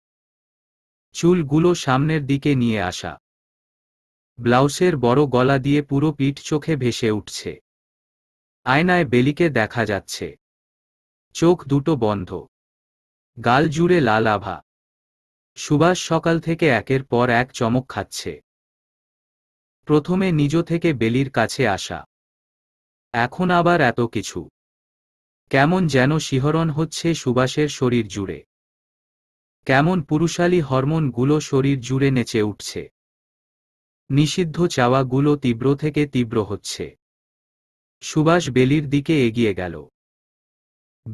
চুলগুলো সামনের দিকে নিয়ে আসা ব্লাউসের বড় গলা দিয়ে পুরো পিঠ চোখে ভেসে উঠছে আয়নায় বেলিকে দেখা যাচ্ছে চোখ দুটো বন্ধ গাল জুড়ে লাল আভা সুভাষ সকাল থেকে একের পর এক চমক খাচ্ছে প্রথমে নিজ থেকে বেলির কাছে আসা এখন আবার এত কিছু কেমন যেন শিহরণ হচ্ছে সুবাসের শরীর জুড়ে কেমন পুরুষালী হরমোনগুলো শরীর জুড়ে নেচে উঠছে নিষিদ্ধ চাওয়াগুলো তীব্র থেকে তীব্র হচ্ছে সুভাষ বেলির দিকে এগিয়ে গেল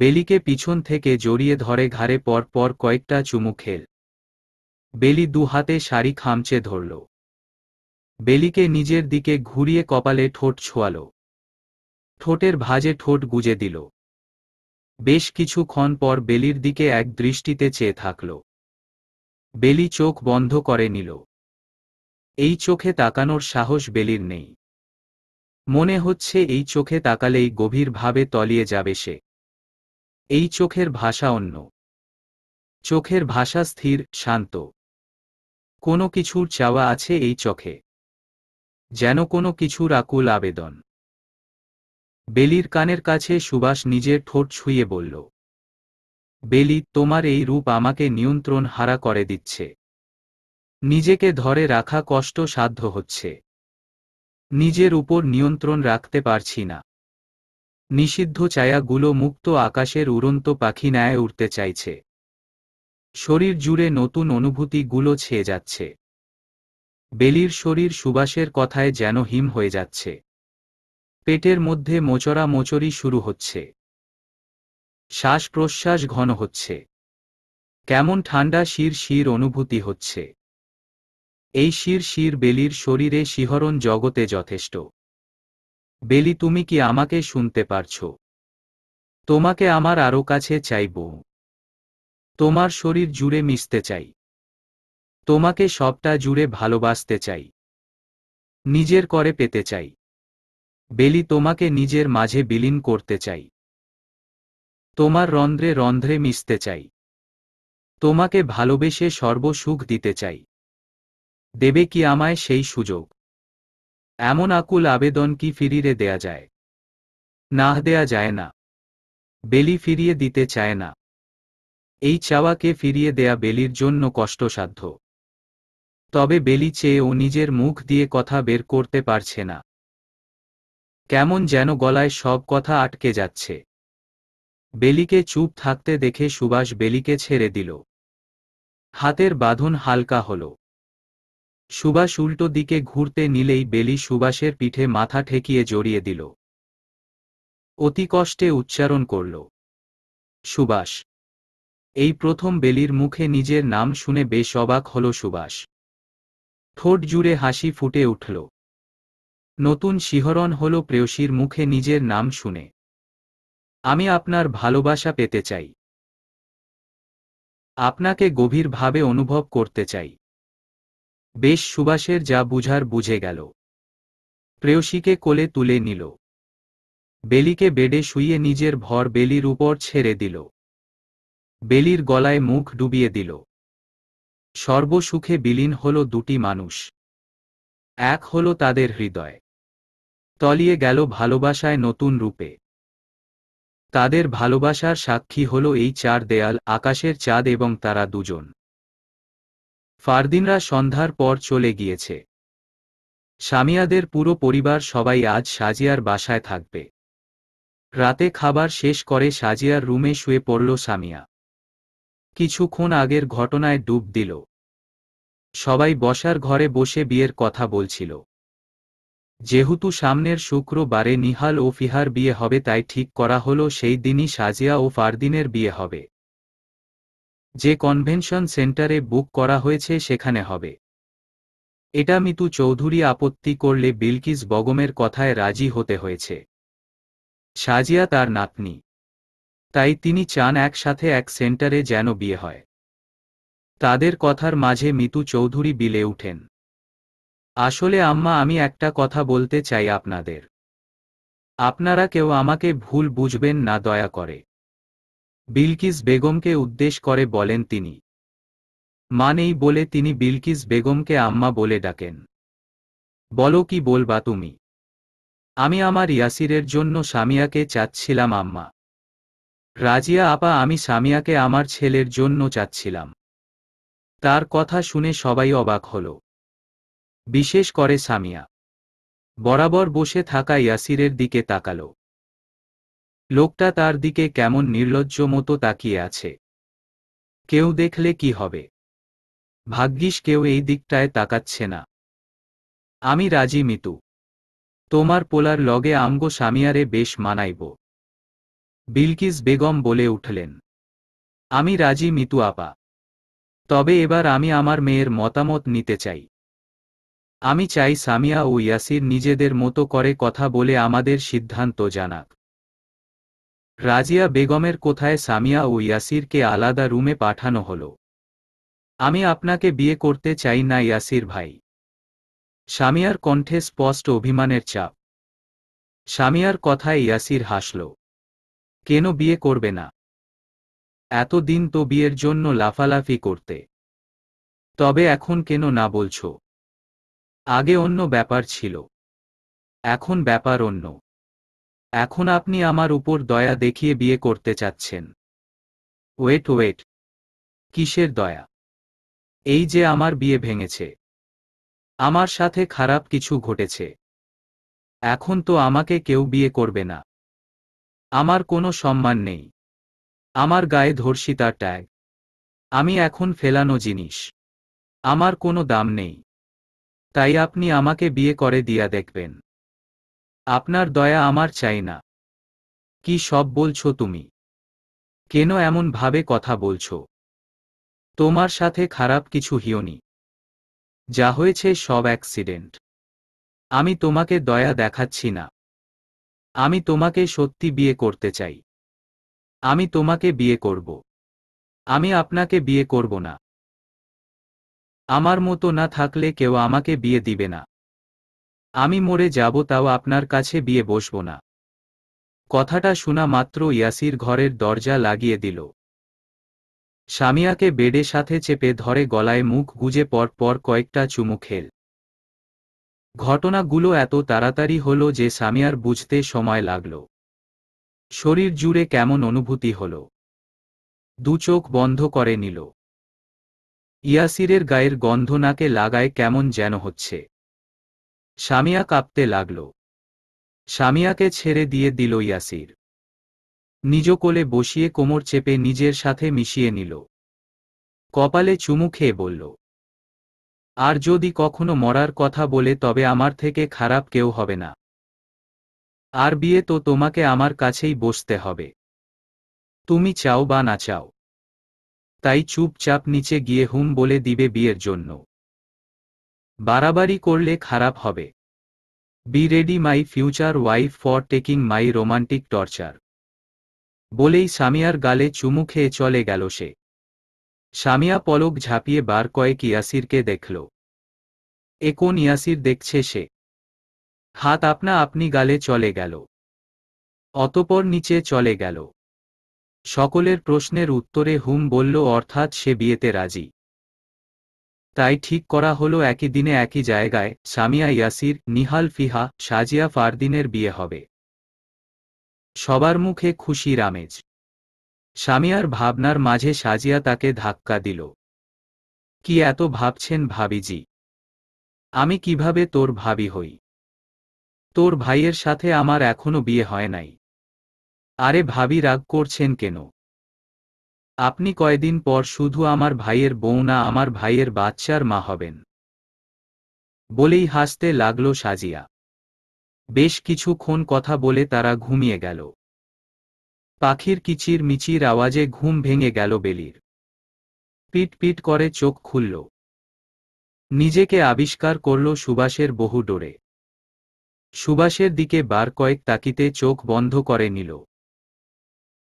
বেলিকে পিছন থেকে জড়িয়ে ধরে ঘাড়ে পর পর কয়েকটা চুমু খেল বেলি দুহাতে শাড়ি খামচে ধরল বেলিকে নিজের দিকে ঘুরিয়ে কপালে ঠোঁট ছোয়াল ঠোঁটের ভাজে ঠোঁট গুজে দিল বেশ কিছুক্ষণ পর বেলির দিকে এক দৃষ্টিতে চেয়ে থাকল বেলি চোখ বন্ধ করে নিল এই চোখে তাকানোর সাহস বেলির নেই মনে হচ্ছে এই চোখে তাকালেই গভীরভাবে তলিয়ে যাবে সে এই চোখের ভাষা অন্য চোখের ভাষা স্থির শান্ত কোনো কিছুর চাওয়া আছে এই চোখে যেন কোনো কিছুর আকুল আবেদন বেলির কানের কাছে সুবাস নিজের ঠোঁট ছুঁয়ে বলল বেলি তোমার এই রূপ আমাকে নিয়ন্ত্রণ হারা করে দিচ্ছে নিজেকে ধরে রাখা কষ্ট সাধ্য হচ্ছে নিজের উপর নিয়ন্ত্রণ রাখতে পারছি না নিষিদ্ধ ছায়াগুলো মুক্ত আকাশের উড়ন্ত পাখি ন্যায় উড়তে চাইছে শরীর জুড়ে নতুন অনুভূতিগুলো ছেয়ে যাচ্ছে বেলির শরীর সুবাসের কথায় যেন হিম হয়ে যাচ্ছে পেটের মধ্যে মোচরা মোচরি শুরু হচ্ছে শ্বাস প্রশ্বাস ঘন হচ্ছে কেমন ঠান্ডা শির শির অনুভূতি হচ্ছে এই শির শির বেলির শরীরে শিহরণ জগতে যথেষ্ট বেলি তুমি কি আমাকে শুনতে পারছ তোমাকে আমার আরো কাছে চাইব তোমার শরীর জুড়ে মিশতে চাই তোমাকে সবটা জুড়ে ভালোবাসতে চাই নিজের করে পেতে চাই বেলি তোমাকে নিজের মাঝে বিলীন করতে চাই তোমার রন্ধ্রে রন্ধ্রে মিশতে চাই তোমাকে ভালোবেসে সর্বসুখ দিতে চাই দেবে কি আমায় সেই সুযোগ এমন আকুল আবেদন কি ফিরিরে দেয়া যায় না দেয়া যায় না বেলি ফিরিয়ে দিতে চায় না এই চাওয়াকে ফিরিয়ে দেয়া বেলির জন্য কষ্টসাধ্য তবে বেলি চেয়েও নিজের মুখ দিয়ে কথা বের করতে পারছে না কেমন যেন গলায় সব কথা আটকে যাচ্ছে বেলিকে চুপ থাকতে দেখে সুভাষ বেলিকে ছেড়ে দিল হাতের বাঁধন হালকা হলো সুবাস উল্টো দিকে ঘুরতে নিলেই বেলি সুবাসের পিঠে মাথা ঠেকিয়ে জড়িয়ে দিল অতি কষ্টে উচ্চারণ করল সুবাস এই প্রথম বেলির মুখে নিজের নাম শুনে বেশ অবাক হল সুবাস ঠোঁট জুড়ে হাসি ফুটে উঠল নতুন শিহরণ হল প্রেয়সীর মুখে নিজের নাম শুনে আমি আপনার ভালোবাসা পেতে চাই আপনাকে গভীরভাবে অনুভব করতে চাই বেশ সুবাসের যা বুঝার বুঝে গেল প্রেয়সীকে কোলে তুলে নিল বেলিকে বেডে শুইয়ে নিজের ভর বেলির উপর ছেড়ে দিল বেলির গলায় মুখ ডুবিয়ে দিল সর্বসুখে বিলীন হল দুটি মানুষ এক হল তাদের হৃদয় তলিয়ে গেল ভালোবাসায় নতুন রূপে তাদের ভালোবাসার সাক্ষী হল এই চার দেয়াল আকাশের চাঁদ এবং তারা দুজন ফারদিনরা সন্ধ্যার পর চলে গিয়েছে সামিয়াদের পুরো পরিবার সবাই আজ সাজিয়ার বাসায় থাকবে রাতে খাবার শেষ করে সাজিয়ার রুমে শুয়ে পড়ল সামিয়া কিছুক্ষণ আগের ঘটনায় ডুব দিল সবাই বসার ঘরে বসে বিয়ের কথা বলছিল যেহেতু সামনের শুক্রবারে নিহাল ও ফিহার বিয়ে হবে তাই ঠিক করা হলো সেই দিনই সাজিয়া ও ফারদিনের বিয়ে হবে যে কনভেনশন সেন্টারে বুক করা হয়েছে সেখানে হবে এটা মিতু চৌধুরী আপত্তি করলে বিলকিস বগমের কথায় রাজি হতে হয়েছে সাজিয়া তার নাতনি তাই তিনি চান একসাথে এক সেন্টারে যেন বিয়ে হয় তাদের কথার মাঝে মিতু চৌধুরী বিলে উঠেন আসলে আম্মা আমি একটা কথা বলতে চাই আপনাদের আপনারা কেউ আমাকে ভুল বুঝবেন না দয়া করে বিলকিস বেগমকে উদ্দেশ করে বলেন তিনি মানেই বলে তিনি বিলকিস বেগমকে আম্মা বলে ডাকেন বলো কি বলবা তুমি আমি আমার ইয়াসিরের জন্য সামিয়াকে চাচ্ছিলাম আম্মা রাজিয়া আপা আমি সামিয়াকে আমার ছেলের জন্য চাচ্ছিলাম তার কথা শুনে সবাই অবাক হল বিশেষ করে সামিয়া বরাবর বসে থাকা ইয়াসিরের দিকে তাকালো লোকটা তার দিকে কেমন নির্লজ্জ মতো তাকিয়ে আছে কেউ দেখলে কি হবে ভাগ্যিস কেউ এই দিকটায় তাকাচ্ছে না আমি রাজি মিতু তোমার পোলার লগে আমগো সামিয়ারে বেশ মানাইব বিলকিস বেগম বলে উঠলেন আমি রাজি মিতু আপা তবে এবার আমি আমার মেয়ের মতামত নিতে চাই আমি চাই সামিয়া ও ইয়াসির নিজেদের মতো করে কথা বলে আমাদের সিদ্ধান্ত জানাক রাজিয়া বেগমের কোথায় সামিয়া ও ইয়াসিরকে আলাদা রুমে পাঠানো হল আমি আপনাকে বিয়ে করতে চাই না ইয়াসির ভাই সামিয়ার কণ্ঠে স্পষ্ট অভিমানের চাপ সামিয়ার কথায় ইয়াসির হাসল কেন বিয়ে করবে না এতদিন তো বিয়ের জন্য লাফালাফি করতে তবে এখন কেন না বলছ আগে অন্য ব্যাপার ছিল এখন ব্যাপার অন্য এখন আপনি আমার উপর দয়া দেখিয়ে বিয়ে করতে চাচ্ছেন ওয়েট ওয়েট কিসের দয়া এই যে আমার বিয়ে ভেঙেছে আমার সাথে খারাপ কিছু ঘটেছে এখন তো আমাকে কেউ বিয়ে করবে না আমার কোনো সম্মান নেই আমার গায়ে ধর্ষিতা ট্যাগ আমি এখন ফেলানো জিনিস আমার কোনো দাম নেই তাই আপনি আমাকে বিয়ে করে দিয়া দেখবেন আপনার দয়া আমার চাই না কি সব বলছ তুমি কেন এমন ভাবে কথা বলছ তোমার সাথে খারাপ কিছু হিওনি যা হয়েছে সব অ্যাক্সিডেন্ট আমি তোমাকে দয়া দেখাচ্ছি না আমি তোমাকে সত্যি বিয়ে করতে চাই আমি তোমাকে বিয়ে করব আমি আপনাকে বিয়ে করব না আমার মতো না থাকলে কেউ আমাকে বিয়ে দিবে না আমি মরে যাব তাও আপনার কাছে বিয়ে বসব না কথাটা শোনা মাত্র ইয়াসির ঘরের দরজা লাগিয়ে দিল সামিয়াকে বেডে সাথে চেপে ধরে গলায় মুখ গুজে পর পর কয়েকটা চুমু খেল ঘটনাগুলো এত তাড়াতাড়ি হল যে সামিয়ার বুঝতে সময় লাগল শরীর জুড়ে কেমন অনুভূতি হল দু চোখ বন্ধ করে নিল ইয়াসিরের গায়ের গন্ধ নাকে লাগায় কেমন যেন হচ্ছে সামিয়া কাঁপতে লাগল সামিয়াকে ছেড়ে দিয়ে দিল ইয়াসির নিজ কোলে বসিয়ে কোমর চেপে নিজের সাথে মিশিয়ে নিল কপালে চুমু খেয়ে বলল আর যদি কখনো মরার কথা বলে তবে আমার থেকে খারাপ কেউ হবে না আর বিয়ে তো তোমাকে আমার কাছেই বসতে হবে তুমি চাও বা না চাও তাই চুপচাপ নিচে গিয়ে হুম বলে দিবে বিয়ের জন্য বাড়াবাড়ি করলে খারাপ হবে be ready my future wife for taking my romantic torture বলেই সামিয়ার গালে চুমু খেয়ে চলে গেল সে সামিয়া পলক ঝাঁপিয়ে বার কয়েক ইয়াসিরকে দেখল এ কোন ইয়াসির দেখছে সে হাত আপনা আপনি গালে চলে গেল অতপর নিচে চলে গেল সকলের প্রশ্নের উত্তরে হুম বলল অর্থাৎ সে বিয়েতে রাজি তাই ঠিক করা হলো একই দিনে একই জায়গায় সামিয়া ইয়াসির নিহাল ফিহা সাজিয়া ফারদিনের বিয়ে হবে সবার মুখে খুশি রামেজ সামিয়ার ভাবনার মাঝে সাজিয়া তাকে ধাক্কা দিল কি এত ভাবছেন ভাবিজি আমি কিভাবে তোর ভাবি হই তোর ভাইয়ের সাথে আমার এখনো বিয়ে হয় নাই আরে ভাবি রাগ করছেন কেন আপনি কয়দিন পর শুধু আমার ভাইয়ের বউ না আমার ভাইয়ের বাচ্চার মা হবেন বলেই হাসতে লাগল সাজিয়া বেশ কিছুক্ষণ কথা বলে তারা ঘুমিয়ে গেল পাখির কিচির মিচির আওয়াজে ঘুম ভেঙে গেল বেলির পিট পিট করে চোখ খুলল নিজেকে আবিষ্কার করল সুবাসের বহু ডোরে সুবাসের দিকে বার কয়েক তাকিতে চোখ বন্ধ করে নিল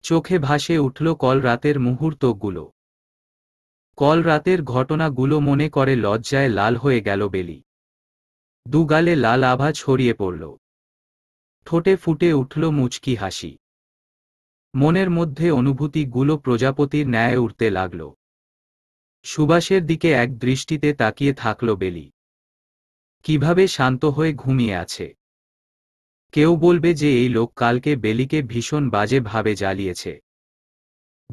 চোখে ভাসে উঠল কল রাতের মুহূর্তগুলো কল রাতের ঘটনাগুলো মনে করে লজ্জায় লাল হয়ে গেল বেলি দুগালে লাল আভা ছড়িয়ে পড়ল ঠোঁটে ফুটে উঠল মুচকি হাসি মনের মধ্যে অনুভূতিগুলো প্রজাপতির ন্যায় উঠতে লাগল সুবাসের দিকে এক দৃষ্টিতে তাকিয়ে থাকল বেলি কিভাবে শান্ত হয়ে ঘুমিয়ে আছে কেউ বলবে যে এই লোক কালকে বেলিকে ভীষণ বাজে ভাবে জ্বালিয়েছে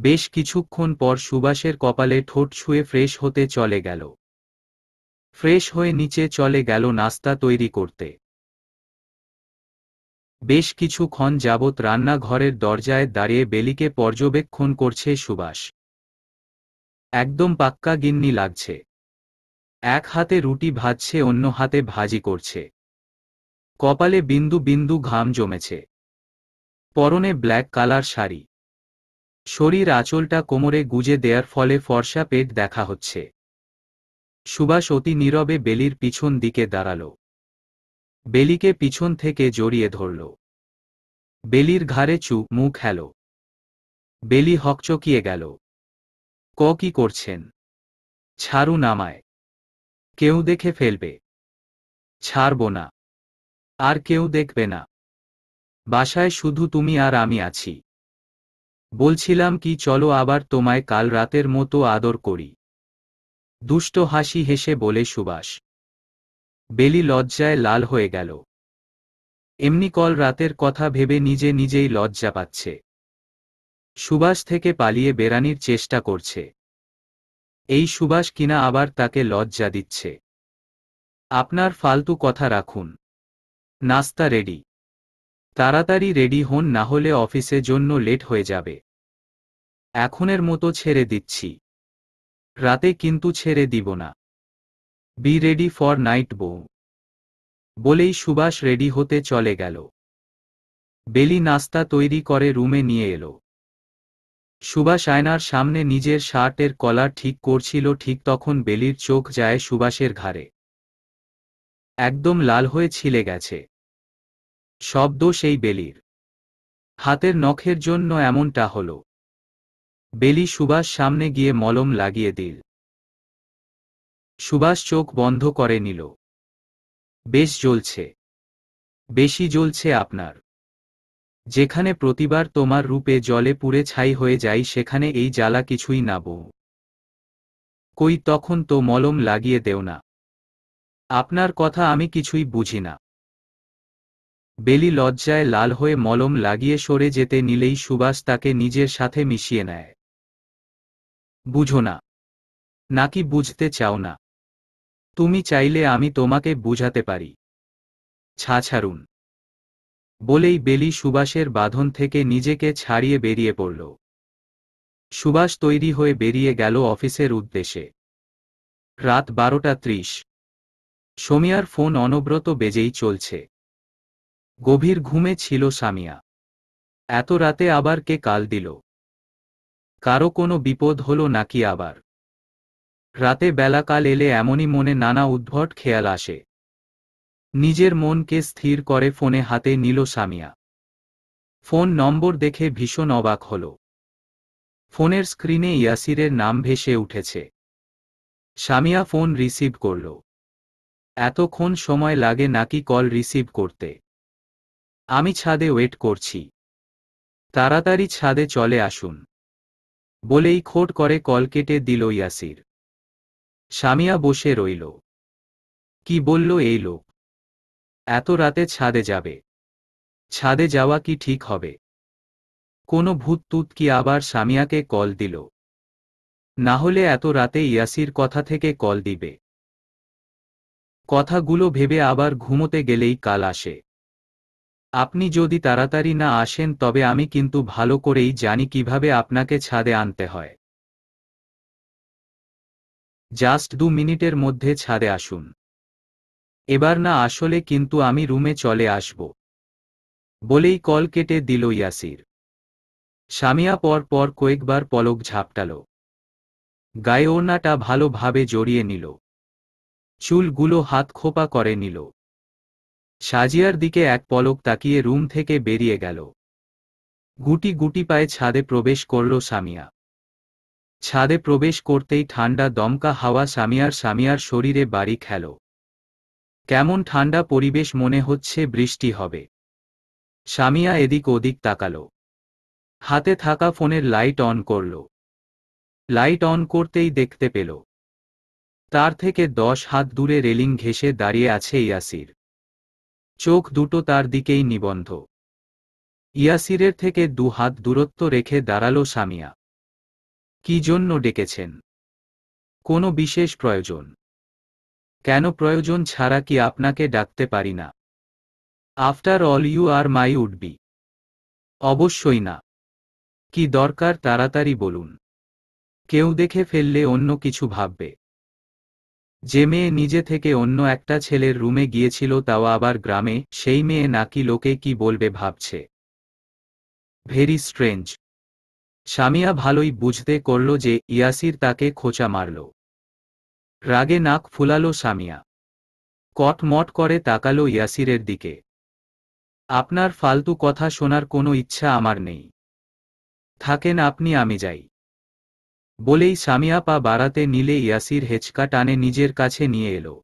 বেশ কিছুক্ষণ পর সুবাসের কপালে ঠোঁট ছুঁয়ে ফ্রেশ হতে চলে গেল ফ্রেশ হয়ে নিচে চলে গেল নাস্তা তৈরি করতে বেশ কিছুক্ষণ যাবৎ রান্নাঘরের দরজায় দাঁড়িয়ে বেলিকে পর্যবেক্ষণ করছে সুবাস একদম পাক্কা গিন্নি লাগছে এক হাতে রুটি ভাজছে অন্য হাতে ভাজি করছে কপালে বিন্দু বিন্দু ঘাম জমেছে পরনে ব্ল্যাক কালার শাড়ি শরীর আঁচলটা কোমরে গুজে দেয়ার ফলে ফর্সা পেট দেখা হচ্ছে সুভাষ অতি নীরবে বেলির পিছন দিকে দাঁড়াল বেলিকে পিছন থেকে জড়িয়ে ধরল বেলির ঘাড়ে চু মুখ হেল বেলি হকচকিয়ে গেল ক কি করছেন ছাড়ু নামায় কেউ দেখে ফেলবে ছাড়ব না আর কেউ দেখবে না বাসায় শুধু তুমি আর আমি আছি বলছিলাম কি চলো আবার তোমায় কাল রাতের মতো আদর করি দুষ্ট হাসি হেসে বলে সুবাস বেলি লজ্জায় লাল হয়ে গেল এমনি কল রাতের কথা ভেবে নিজে নিজেই লজ্জা পাচ্ছে সুবাস থেকে পালিয়ে বেরানির চেষ্টা করছে এই সুবাস কিনা আবার তাকে লজ্জা দিচ্ছে আপনার ফালতু কথা রাখুন নাস্তা রেডি তাড়াতাড়ি রেডি হন না হলে অফিসে জন্য লেট হয়ে যাবে এখনের মতো ছেড়ে দিচ্ছি রাতে কিন্তু ছেড়ে দিব না বি রেডি ফর নাইট বউ বলেই সুভাষ রেডি হতে চলে গেল বেলি নাস্তা তৈরি করে রুমে নিয়ে এলো সুভাষ আয়নার সামনে নিজের শার্টের কলার ঠিক করছিল ঠিক তখন বেলির চোখ যায় সুভাষের ঘাড়ে একদম লাল হয়ে ছিলে গেছে শব্দ সেই বেলির হাতের নখের জন্য এমনটা হল বেলি সুভাষ সামনে গিয়ে মলম লাগিয়ে দিল সুভাষ চোখ বন্ধ করে নিল বেশ জ্বলছে বেশি জ্বলছে আপনার যেখানে প্রতিবার তোমার রূপে জলে পুড়ে ছাই হয়ে যাই সেখানে এই জ্বালা কিছুই না কই তখন তো মলম লাগিয়ে দেও না আপনার কথা আমি কিছুই বুঝি না বেলি লজ্জায় লাল হয়ে মলম লাগিয়ে সরে যেতে নিলেই সুবাস তাকে নিজের সাথে মিশিয়ে নেয় বুঝো না নাকি বুঝতে চাও না তুমি চাইলে আমি তোমাকে বুঝাতে পারি ছা ছাড়ুন বলেই বেলি সুবাসের বাঁধন থেকে নিজেকে ছাড়িয়ে বেরিয়ে পড়ল সুবাস তৈরি হয়ে বেরিয়ে গেল অফিসের উদ্দেশ্যে রাত বারোটা ত্রিশ সোমিয়ার ফোন অনব্রত বেজেই চলছে গভীর ঘুমে ছিল সামিয়া এত রাতে আবার কে কাল দিল কারো কোনো বিপদ হলো নাকি আবার রাতে বেলা কাল এলে এমনই মনে নানা উদ্ভট খেয়াল আসে নিজের মনকে স্থির করে ফোনে হাতে নিল সামিয়া ফোন নম্বর দেখে ভীষণ অবাক হল ফোনের স্ক্রিনে ইয়াসিরের নাম ভেসে উঠেছে সামিয়া ফোন রিসিভ করল এতক্ষণ সময় লাগে নাকি কল রিসিভ করতে আমি ছাদে ওয়েট করছি তাড়াতাড়ি ছাদে চলে আসুন বলেই খোট করে কল কেটে দিল ইয়াসির স্বামিয়া বসে রইল কি বলল এই লোক এত রাতে ছাদে যাবে ছাদে যাওয়া কি ঠিক হবে কোনো ভূততুত কি আবার স্বামিয়াকে কল দিল না হলে এত রাতে ইয়াসির কথা থেকে কল দিবে কথাগুলো ভেবে আবার ঘুমোতে গেলেই কাল আসে আপনি যদি তাড়াতাড়ি না আসেন তবে আমি কিন্তু ভালো করেই জানি কিভাবে আপনাকে ছাদে আনতে হয় জাস্ট দু মিনিটের মধ্যে ছাদে আসুন এবার না আসলে কিন্তু আমি রুমে চলে আসব বলেই কল কেটে দিল ইয়াসির স্বামিয়া পর পর কয়েকবার পলক ঝাপটাল গায়ে ওনাটা ভালোভাবে জড়িয়ে নিল চুলগুলো হাত খোপা করে নিল সাজিয়ার দিকে এক পলক তাকিয়ে রুম থেকে বেরিয়ে গেল গুটি গুটি পায়ে ছাদে প্রবেশ করল সামিয়া ছাদে প্রবেশ করতেই ঠান্ডা দমকা হাওয়া সামিয়ার সামিয়ার শরীরে বাড়ি খেল কেমন ঠান্ডা পরিবেশ মনে হচ্ছে বৃষ্টি হবে সামিয়া এদিক ওদিক তাকাল হাতে থাকা ফোনের লাইট অন করল লাইট অন করতেই দেখতে পেল তার থেকে দশ হাত দূরে রেলিং ঘেঁষে দাঁড়িয়ে আছে ইয়াসির চোখ দুটো তার দিকেই নিবন্ধ ইয়াসিরের থেকে দু হাত দূরত্ব রেখে দাঁড়ালো সামিয়া কি জন্য ডেকেছেন কোনো বিশেষ প্রয়োজন কেন প্রয়োজন ছাড়া কি আপনাকে ডাকতে পারি না after all you are my would be অবশ্যই না কি দরকার তাড়াতাড়ি বলুন কেউ দেখে ফেললে অন্য কিছু ভাববে যে মেয়ে নিজে থেকে অন্য একটা ছেলের রুমে গিয়েছিল তাও আবার গ্রামে সেই মেয়ে নাকি লোকে কি বলবে ভাবছে ভেরি স্ট্রেঞ্জ সামিয়া ভালোই বুঝতে করল যে ইয়াসির তাকে খোঁচা মারল রাগে নাক ফুলালো সামিয়া কটমট করে তাকালো ইয়াসিরের দিকে আপনার ফালতু কথা শোনার কোনো ইচ্ছা আমার নেই থাকেন আপনি আমি যাই বলেই সামিয়া পা বাড়াতে নিলে ইয়াসির হেঁচকা টানে নিজের কাছে নিয়ে এলো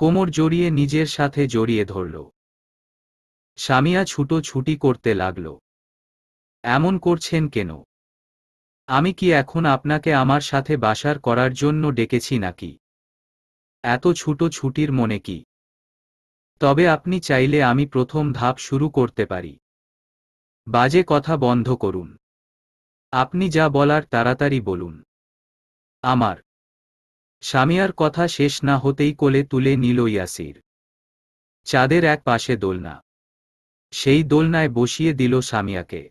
কোমর জড়িয়ে নিজের সাথে জড়িয়ে ধরল সামিয়া ছুটো ছুটি করতে লাগল এমন করছেন কেন আমি কি এখন আপনাকে আমার সাথে বাসার করার জন্য ডেকেছি নাকি এত ছুটো ছুটির মনে কি তবে আপনি চাইলে আমি প্রথম ধাপ শুরু করতে পারি বাজে কথা বন্ধ করুন আপনি যা বলার তাড়াতাড়ি বলুন আমার স্বামিয়ার কথা শেষ না হতেই কোলে তুলে নিল ইয়াসির চাঁদের এক পাশে দোলনা সেই দোলনায় বসিয়ে দিল স্বামিয়াকে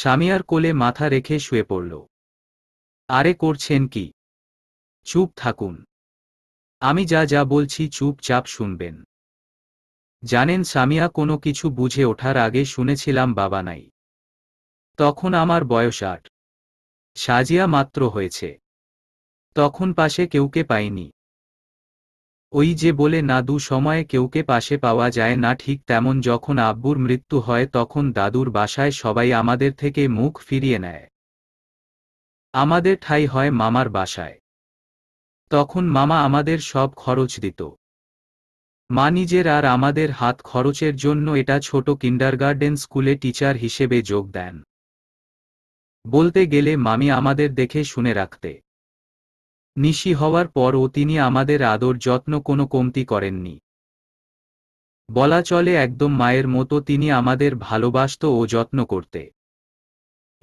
স্বামিয়ার কোলে মাথা রেখে শুয়ে পড়ল আরে করছেন কি চুপ থাকুন আমি যা যা বলছি চুপচাপ শুনবেন জানেন স্বামিয়া কোনো কিছু বুঝে ওঠার আগে শুনেছিলাম বাবা নাই তখন আমার বয়স আট সাজিয়া মাত্র হয়েছে তখন পাশে কেউকে পাইনি ওই যে বলে না দু সময়ে কেউকে পাশে পাওয়া যায় না ঠিক তেমন যখন আব্বুর মৃত্যু হয় তখন দাদুর বাসায় সবাই আমাদের থেকে মুখ ফিরিয়ে নেয় আমাদের ঠাই হয় মামার বাসায় তখন মামা আমাদের সব খরচ দিত মা নিজের আর আমাদের হাত খরচের জন্য এটা ছোট কিন্ডারগার্ডেন স্কুলে টিচার হিসেবে যোগ দেন বলতে গেলে মামি আমাদের দেখে শুনে রাখতে নিশি হওয়ার পরও তিনি আমাদের আদর যত্ন কোনো কমতি করেননি বলা চলে একদম মায়ের মতো তিনি আমাদের ভালোবাসত ও যত্ন করতে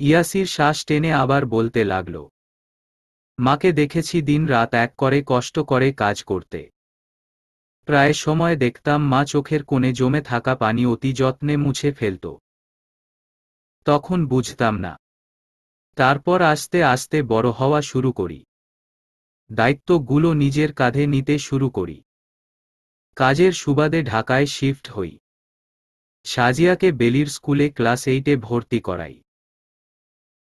ইয়াসির শ্বাস টেনে আবার বলতে লাগল মাকে দেখেছি দিন রাত এক করে কষ্ট করে কাজ করতে প্রায় সময় দেখতাম মা চোখের কোণে জমে থাকা পানি অতি যত্নে মুছে ফেলত তখন বুঝতাম না তারপর আস্তে আস্তে বড় হওয়া শুরু করি দায়িত্বগুলো নিজের কাঁধে নিতে শুরু করি কাজের সুবাদে ঢাকায় শিফট হই সাজিয়াকে বেলির স্কুলে ক্লাস এইটে ভর্তি করাই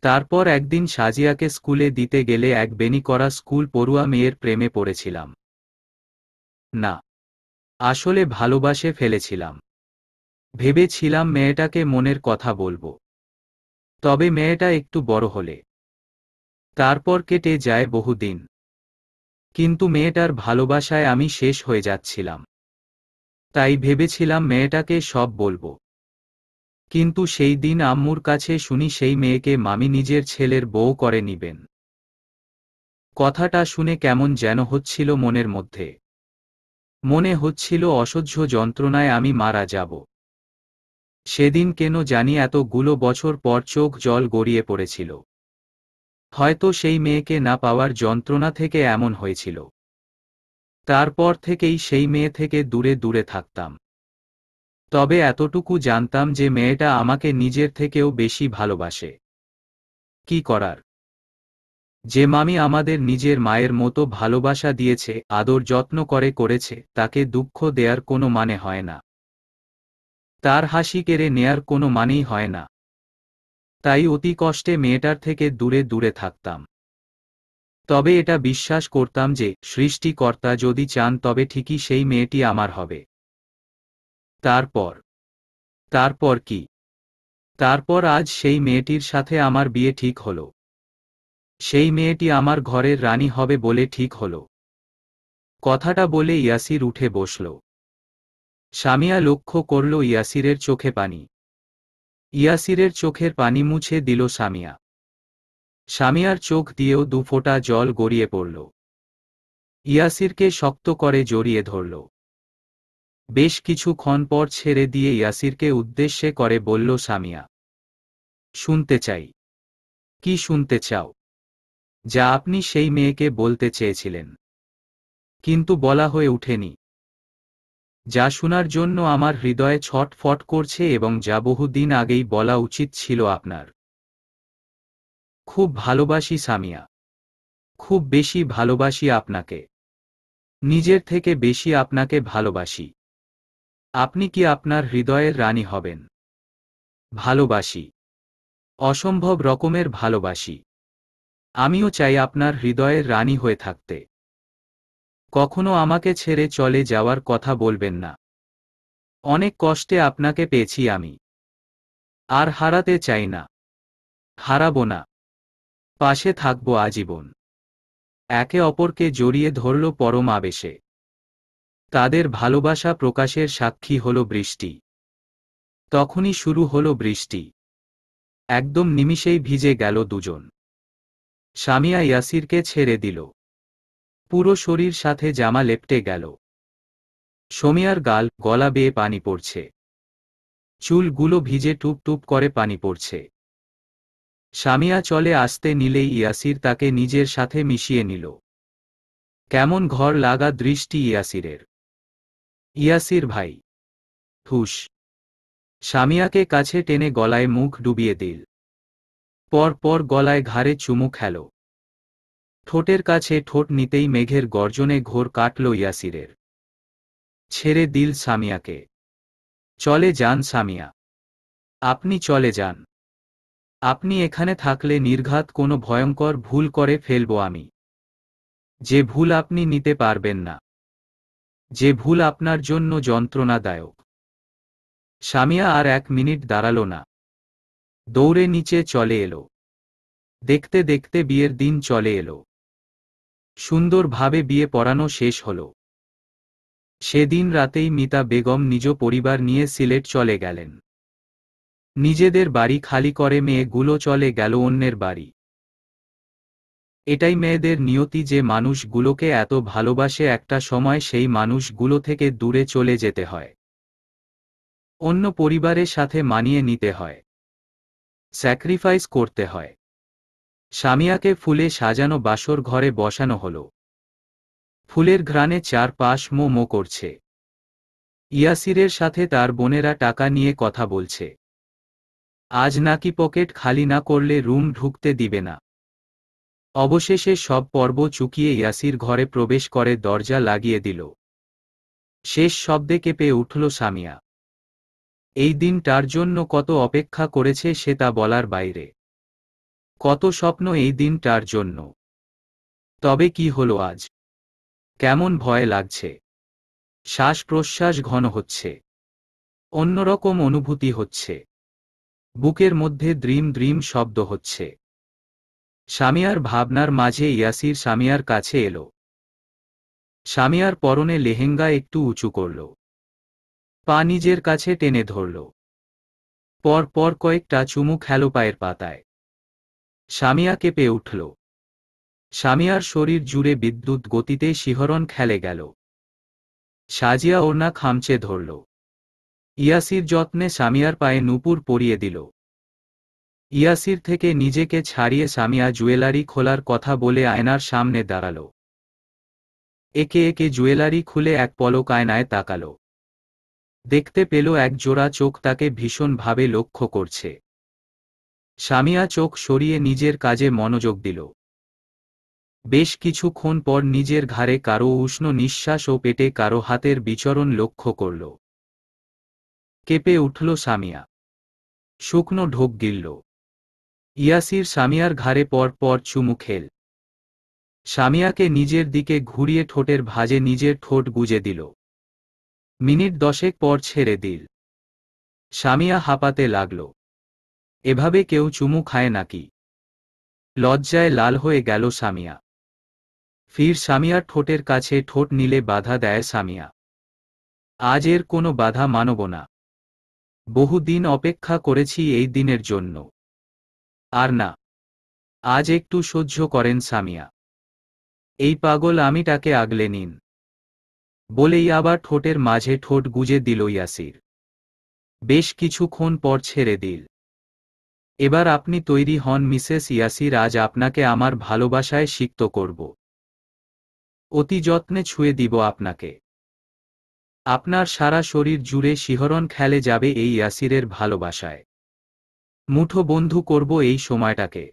তারপর একদিন সাজিয়াকে স্কুলে দিতে গেলে এক বেনি করা স্কুল পড়ুয়া মেয়ের প্রেমে পড়েছিলাম না আসলে ভালোবাসে ফেলেছিলাম ভেবেছিলাম মেয়েটাকে মনের কথা বলবো তবে মেয়েটা একটু বড় হলে তারপর কেটে যায় বহুদিন কিন্তু মেয়েটার ভালোবাসায় আমি শেষ হয়ে যাচ্ছিলাম তাই ভেবেছিলাম মেয়েটাকে সব বলবো কিন্তু সেই দিন আম্মুর কাছে শুনি সেই মেয়েকে মামি নিজের ছেলের বউ করে নিবেন কথাটা শুনে কেমন যেন হচ্ছিল মনের মধ্যে মনে হচ্ছিল অসহ্য যন্ত্রণায় আমি মারা যাব সেদিন কেন জানি এতগুলো বছর পর চোখ জল গড়িয়ে পড়েছিল হয়তো সেই মেয়েকে না পাওয়ার যন্ত্রণা থেকে এমন হয়েছিল তারপর থেকেই সেই মেয়ে থেকে দূরে দূরে থাকতাম তবে এতটুকু জানতাম যে মেয়েটা আমাকে নিজের থেকেও বেশি ভালোবাসে কি করার যে মামি আমাদের নিজের মায়ের মতো ভালোবাসা দিয়েছে আদর যত্ন করে করেছে তাকে দুঃখ দেয়ার কোনো মানে হয় না তার হাসি কেড়ে নেয়ার কোনো মানেই হয় না তাই অতি কষ্টে মেয়েটার থেকে দূরে দূরে থাকতাম তবে এটা বিশ্বাস করতাম যে সৃষ্টিকর্তা যদি চান তবে ঠিকই সেই মেয়েটি আমার হবে তারপর তারপর কি তারপর আজ সেই মেয়েটির সাথে আমার বিয়ে ঠিক হল সেই মেয়েটি আমার ঘরের রানী হবে বলে ঠিক হল কথাটা বলে ইয়াসির উঠে বসল সামিয়া লক্ষ্য করল ইয়াসিরের চোখে পানি ইয়াসিরের চোখের পানি মুছে দিল সামিয়া সামিয়ার চোখ দিয়েও দুফোঁটা জল গড়িয়ে পড়ল ইয়াসিরকে শক্ত করে জড়িয়ে ধরল বেশ কিছু ক্ষণ পর ছেড়ে দিয়ে ইয়াসিরকে উদ্দেশ্যে করে বলল সামিয়া শুনতে চাই কি শুনতে চাও যা আপনি সেই মেয়েকে বলতে চেয়েছিলেন কিন্তু বলা হয়ে ওঠেনি যা শোনার জন্য আমার হৃদয়ে ছটফট করছে এবং যা বহুদিন আগেই বলা উচিত ছিল আপনার খুব ভালোবাসি সামিয়া খুব বেশি ভালোবাসি আপনাকে নিজের থেকে বেশি আপনাকে ভালোবাসি আপনি কি আপনার হৃদয়ের রানী হবেন ভালোবাসি অসম্ভব রকমের ভালোবাসি আমিও চাই আপনার হৃদয়ের রানী হয়ে থাকতে কখনো আমাকে ছেড়ে চলে যাওয়ার কথা বলবেন না অনেক কষ্টে আপনাকে পেয়েছি আমি আর হারাতে চাই না হারাবো না পাশে থাকবো আজীবন একে অপরকে জড়িয়ে ধরল পরম আবেশে তাদের ভালোবাসা প্রকাশের সাক্ষী হল বৃষ্টি তখনই শুরু হল বৃষ্টি একদম নিমিষেই ভিজে গেল দুজন সামিয়া ইয়াসিরকে ছেড়ে দিল পুরো শরীর সাথে জামা লেপটে গেল সোমিয়ার গাল গলা বেয়ে পানি পড়ছে চুলগুলো ভিজে টুপ টুপ করে পানি পড়ছে সামিয়া চলে আসতে নিলেই ইয়াসির তাকে নিজের সাথে মিশিয়ে নিল কেমন ঘর লাগা দৃষ্টি ইয়াসিরের ইয়াসির ভাই ঠুস সামিয়াকে কাছে টেনে গলায় মুখ ডুবিয়ে দিল পর পর গলায় ঘাড়ে চুমু খেলো ঠোঁটের কাছে ঠোঁট নিতেই মেঘের গর্জনে ঘোর কাটল ইয়াসিরের ছেড়ে দিল সামিয়াকে চলে যান সামিয়া আপনি চলে যান আপনি এখানে থাকলে নির্ঘাত কোনো ভয়ঙ্কর ভুল করে ফেলব আমি যে ভুল আপনি নিতে পারবেন না যে ভুল আপনার জন্য যন্ত্রণাদায়ক সামিয়া আর এক মিনিট দাঁড়াল না দৌড়ে নিচে চলে এলো দেখতে দেখতে বিয়ের দিন চলে এলো সুন্দরভাবে বিয়ে পড়ানো শেষ হল সেদিন রাতেই মিতা বেগম নিজ পরিবার নিয়ে সিলেট চলে গেলেন নিজেদের বাড়ি খালি করে মেয়েগুলো চলে গেল অন্যের বাড়ি এটাই মেয়েদের নিয়তি যে মানুষগুলোকে এত ভালোবাসে একটা সময় সেই মানুষগুলো থেকে দূরে চলে যেতে হয় অন্য পরিবারের সাথে মানিয়ে নিতে হয় স্যাক্রিফাইস করতে হয় সামিয়াকে ফুলে সাজানো বাসর ঘরে বসানো হল ফুলের ঘ্রাণে চারপাশ মো মো করছে ইয়াসিরের সাথে তার বোনেরা টাকা নিয়ে কথা বলছে আজ নাকি পকেট খালি না করলে রুম ঢুকতে দিবে না অবশেষে সব পর্ব চুকিয়ে ইয়াসির ঘরে প্রবেশ করে দরজা লাগিয়ে দিল শেষ শব্দে কেঁপে উঠল সামিয়া এই দিন তার জন্য কত অপেক্ষা করেছে সে তা বলার বাইরে কত স্বপ্ন এই দিনটার জন্য তবে কি হলো আজ কেমন ভয় লাগছে শ্বাস প্রশ্বাস ঘন হচ্ছে অন্যরকম অনুভূতি হচ্ছে বুকের মধ্যে দ্রিম দ্রিম শব্দ হচ্ছে স্বামিয়ার ভাবনার মাঝে ইয়াসির স্বামিয়ার কাছে এলো স্বামিয়ার পরনে লেহেঙ্গা একটু উঁচু করল পা নিজের কাছে টেনে ধরল পর পর কয়েকটা চুমু খেলো পায়ের পাতায় সামিয়া কেঁপে উঠল সামিয়ার শরীর জুড়ে বিদ্যুৎ গতিতে শিহরণ খেলে গেল সাজিয়া ওড়না খামচে ধরল ইয়াসির যত্নে সামিয়ার পায়ে নূপুর পরিয়ে দিল ইয়াসির থেকে নিজেকে ছাড়িয়ে সামিয়া জুয়েলারি খোলার কথা বলে আয়নার সামনে দাঁড়াল একে একে জুয়েলারি খুলে এক পলক আয়নায় তাকাল দেখতে পেল এক জোড়া চোখ তাকে ভীষণভাবে লক্ষ্য করছে সামিয়া চোখ সরিয়ে নিজের কাজে মনোযোগ দিল বেশ কিছুক্ষণ পর নিজের ঘাড়ে কারো উষ্ণ নিঃশ্বাস ও পেটে কারো হাতের বিচরণ লক্ষ্য করল কেঁপে উঠল সামিয়া শুকনো ঢোক গিলল ইয়াসির সামিয়ার ঘাড়ে পর পর চুমু খেল সামিয়াকে নিজের দিকে ঘুরিয়ে ঠোঁটের ভাজে নিজের ঠোঁট গুজে দিল মিনিট দশেক পর ছেড়ে দিল সামিয়া হাঁপাতে লাগলো এভাবে কেউ চুমু খায় নাকি লজ্জায় লাল হয়ে গেল সামিয়া ফির সামিয়ার ঠোঁটের কাছে ঠোঁট নিলে বাধা দেয় সামিয়া আজ এর কোনো বাধা মানব না বহুদিন অপেক্ষা করেছি এই দিনের জন্য আর না আজ একটু সহ্য করেন সামিয়া এই পাগল আমিটাকে আগলে নিন বলেই আবার ঠোঁটের মাঝে ঠোঁট গুজে দিল ইয়াসির বেশ কিছুক্ষণ পর ছেড়ে দিল এবার আপনি তৈরি হন মিসেস ইয়াসির আজ আপনাকে আমার ভালোবাসায় সিক্ত করব অতি যত্নে ছুঁয়ে দিব আপনাকে আপনার সারা শরীর জুড়ে শিহরণ খেলে যাবে এই ইয়াসিরের ভালোবাসায় মুঠো বন্ধু করব এই সময়টাকে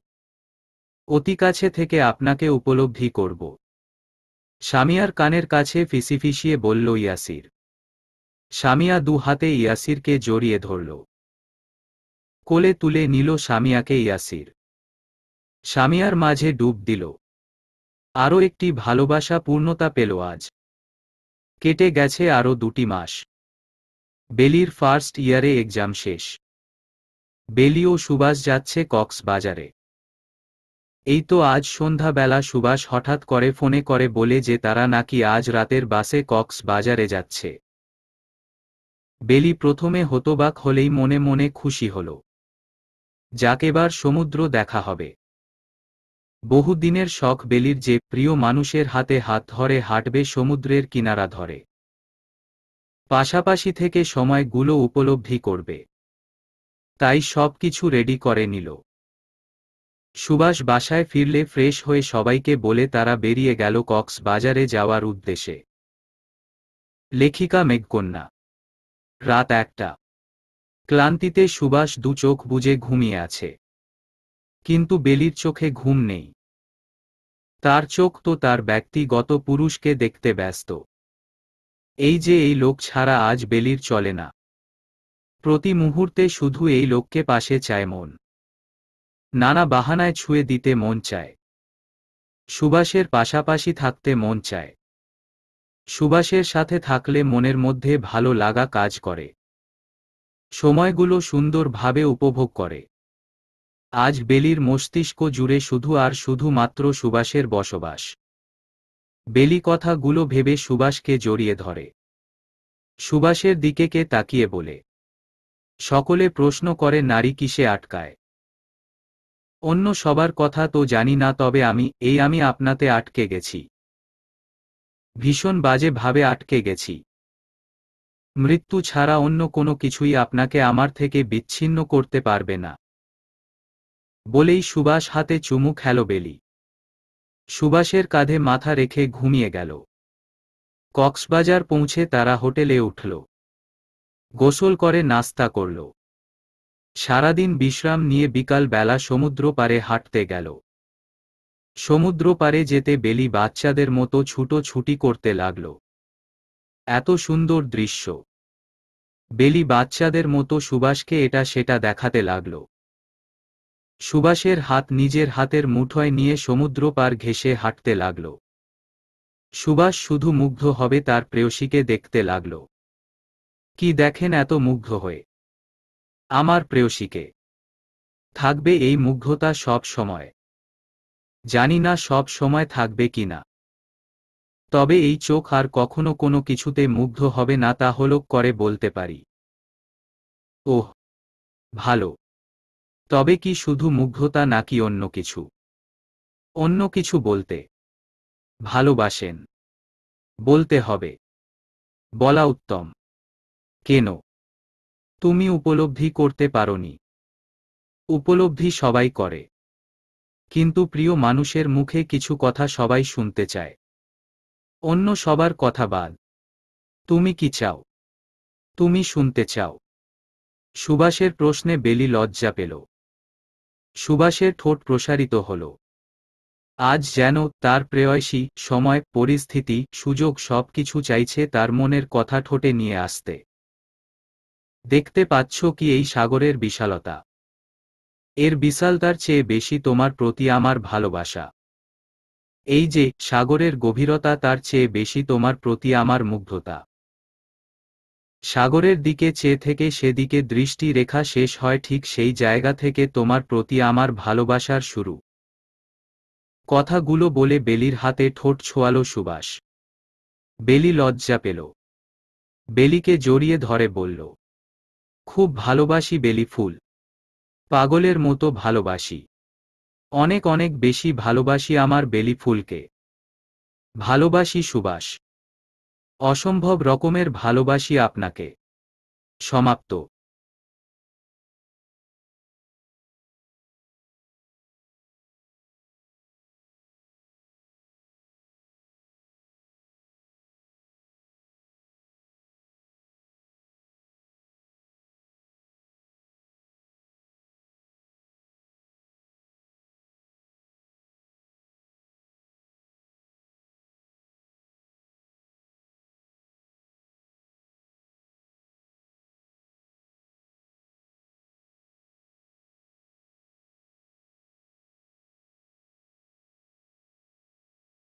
অতি কাছে থেকে আপনাকে উপলব্ধি করব স্বামিয়ার কানের কাছে ফিসিফিসিয়ে বলল ইয়াসির স্বামিয়া দু হাতে ইয়াসিরকে জড়িয়ে ধরল কোলে তুলে নিল সামিয়াকে ইয়াসির সামিয়ার মাঝে ডুব দিল আরও একটি ভালোবাসা পূর্ণতা পেল আজ কেটে গেছে আরও দুটি মাস বেলির ফার্স্ট ইয়ারে এক্সাম শেষ বেলি ও সুভাষ যাচ্ছে কক্সবাজারে এই তো আজ সন্ধ্যাবেলা সুভাষ হঠাৎ করে ফোনে করে বলে যে তারা নাকি আজ রাতের বাসে কক্স বাজারে যাচ্ছে বেলি প্রথমে হতবাক হলেই মনে মনে খুশি হলো যাকেবার সমুদ্র দেখা হবে বহুদিনের শখ বেলির যে প্রিয় মানুষের হাতে হাত ধরে হাঁটবে সমুদ্রের কিনারা ধরে পাশাপাশি থেকে সময়গুলো উপলব্ধি করবে তাই সব কিছু রেডি করে নিল সুভাষ বাসায় ফিরলে ফ্রেশ হয়ে সবাইকে বলে তারা বেরিয়ে গেল কক্স বাজারে যাওয়ার উদ্দেশ্যে লেখিকা মেঘকন্যা রাত একটা ক্লান্তিতে সুভাষ দু চোখ বুঝে ঘুমিয়ে আছে কিন্তু বেলির চোখে ঘুম নেই তার চোখ তো তার ব্যক্তিগত পুরুষকে দেখতে ব্যস্ত এই যে এই লোক ছাড়া আজ বেলির চলে না প্রতি মুহূর্তে শুধু এই লোককে পাশে চায় মন নানা বাহানায় ছুঁয়ে দিতে মন চায় সুভাষের পাশাপাশি থাকতে মন চায় সুভাষের সাথে থাকলে মনের মধ্যে ভালো লাগা কাজ করে সময়গুলো সুন্দরভাবে উপভোগ করে আজ বেলির মস্তিষ্ক জুড়ে শুধু আর শুধু মাত্র সুবাসের বসবাস বেলি কথাগুলো ভেবে সুবাসকে জড়িয়ে ধরে সুবাসের দিকে কে তাকিয়ে বলে সকলে প্রশ্ন করে নারী কিসে আটকায় অন্য সবার কথা তো জানি না তবে আমি এই আমি আপনাতে আটকে গেছি ভীষণ বাজে ভাবে আটকে গেছি মৃত্যু ছাড়া অন্য কোনো কিছুই আপনাকে আমার থেকে বিচ্ছিন্ন করতে পারবে না বলেই সুবাস হাতে চুমু খেলো বেলি সুবাসের কাঁধে মাথা রেখে ঘুমিয়ে গেল কক্সবাজার পৌঁছে তারা হোটেলে উঠল গোসল করে নাস্তা করল সারাদিন বিশ্রাম নিয়ে বিকাল বেলা সমুদ্র পারে হাঁটতে গেল সমুদ্র পারে যেতে বেলি বাচ্চাদের মতো ছুটো ছুটি করতে লাগলো এত সুন্দর দৃশ্য বেলি বাচ্চাদের মতো সুভাষকে এটা সেটা দেখাতে লাগল সুভাষের হাত নিজের হাতের মুঠোয় নিয়ে সমুদ্র পার ঘেঁষে হাঁটতে লাগল সুভাষ শুধু মুগ্ধ হবে তার প্রেয়সীকে দেখতে লাগল কি দেখেন এত মুগ্ধ হয়ে আমার প্রেয়সীকে থাকবে এই মুগ্ধতা সব সময় জানি না সব সময় থাকবে কিনা তবে এই চোখ আর কখনো কোনো কিছুতে মুগ্ধ হবে না তা হল করে বলতে পারি ওহ ভালো তবে কি শুধু মুগ্ধতা নাকি অন্য কিছু অন্য কিছু বলতে ভালোবাসেন বলতে হবে বলা উত্তম কেন তুমি উপলব্ধি করতে পারনি উপলব্ধি সবাই করে কিন্তু প্রিয় মানুষের মুখে কিছু কথা সবাই শুনতে চায় অন্য সবার কথা বাদ তুমি কি চাও তুমি শুনতে চাও সুবাসের প্রশ্নে বেলি লজ্জা পেল সুবাসের ঠোঁট প্রসারিত হল আজ যেন তার প্রেয়সী সময় পরিস্থিতি সুযোগ সব কিছু চাইছে তার মনের কথা ঠোঁটে নিয়ে আসতে দেখতে পাচ্ছ কি এই সাগরের বিশালতা এর বিশালতার চেয়ে বেশি তোমার প্রতি আমার ভালোবাসা এই যে সাগরের গভীরতা তার চেয়ে বেশি তোমার প্রতি আমার মুগ্ধতা সাগরের দিকে চেয়ে থেকে সেদিকে দৃষ্টি রেখা শেষ হয় ঠিক সেই জায়গা থেকে তোমার প্রতি আমার ভালোবাসার শুরু কথাগুলো বলে বেলির হাতে ঠোঁট ছোয়াল সুবাস বেলি লজ্জা পেল বেলিকে জড়িয়ে ধরে বলল খুব ভালোবাসি বেলি ফুল পাগলের মতো ভালোবাসি অনেক অনেক বেশি ভালোবাসি আমার বেলি ফুলকে ভালোবাসি সুবাস অসম্ভব রকমের ভালোবাসি আপনাকে সমাপ্ত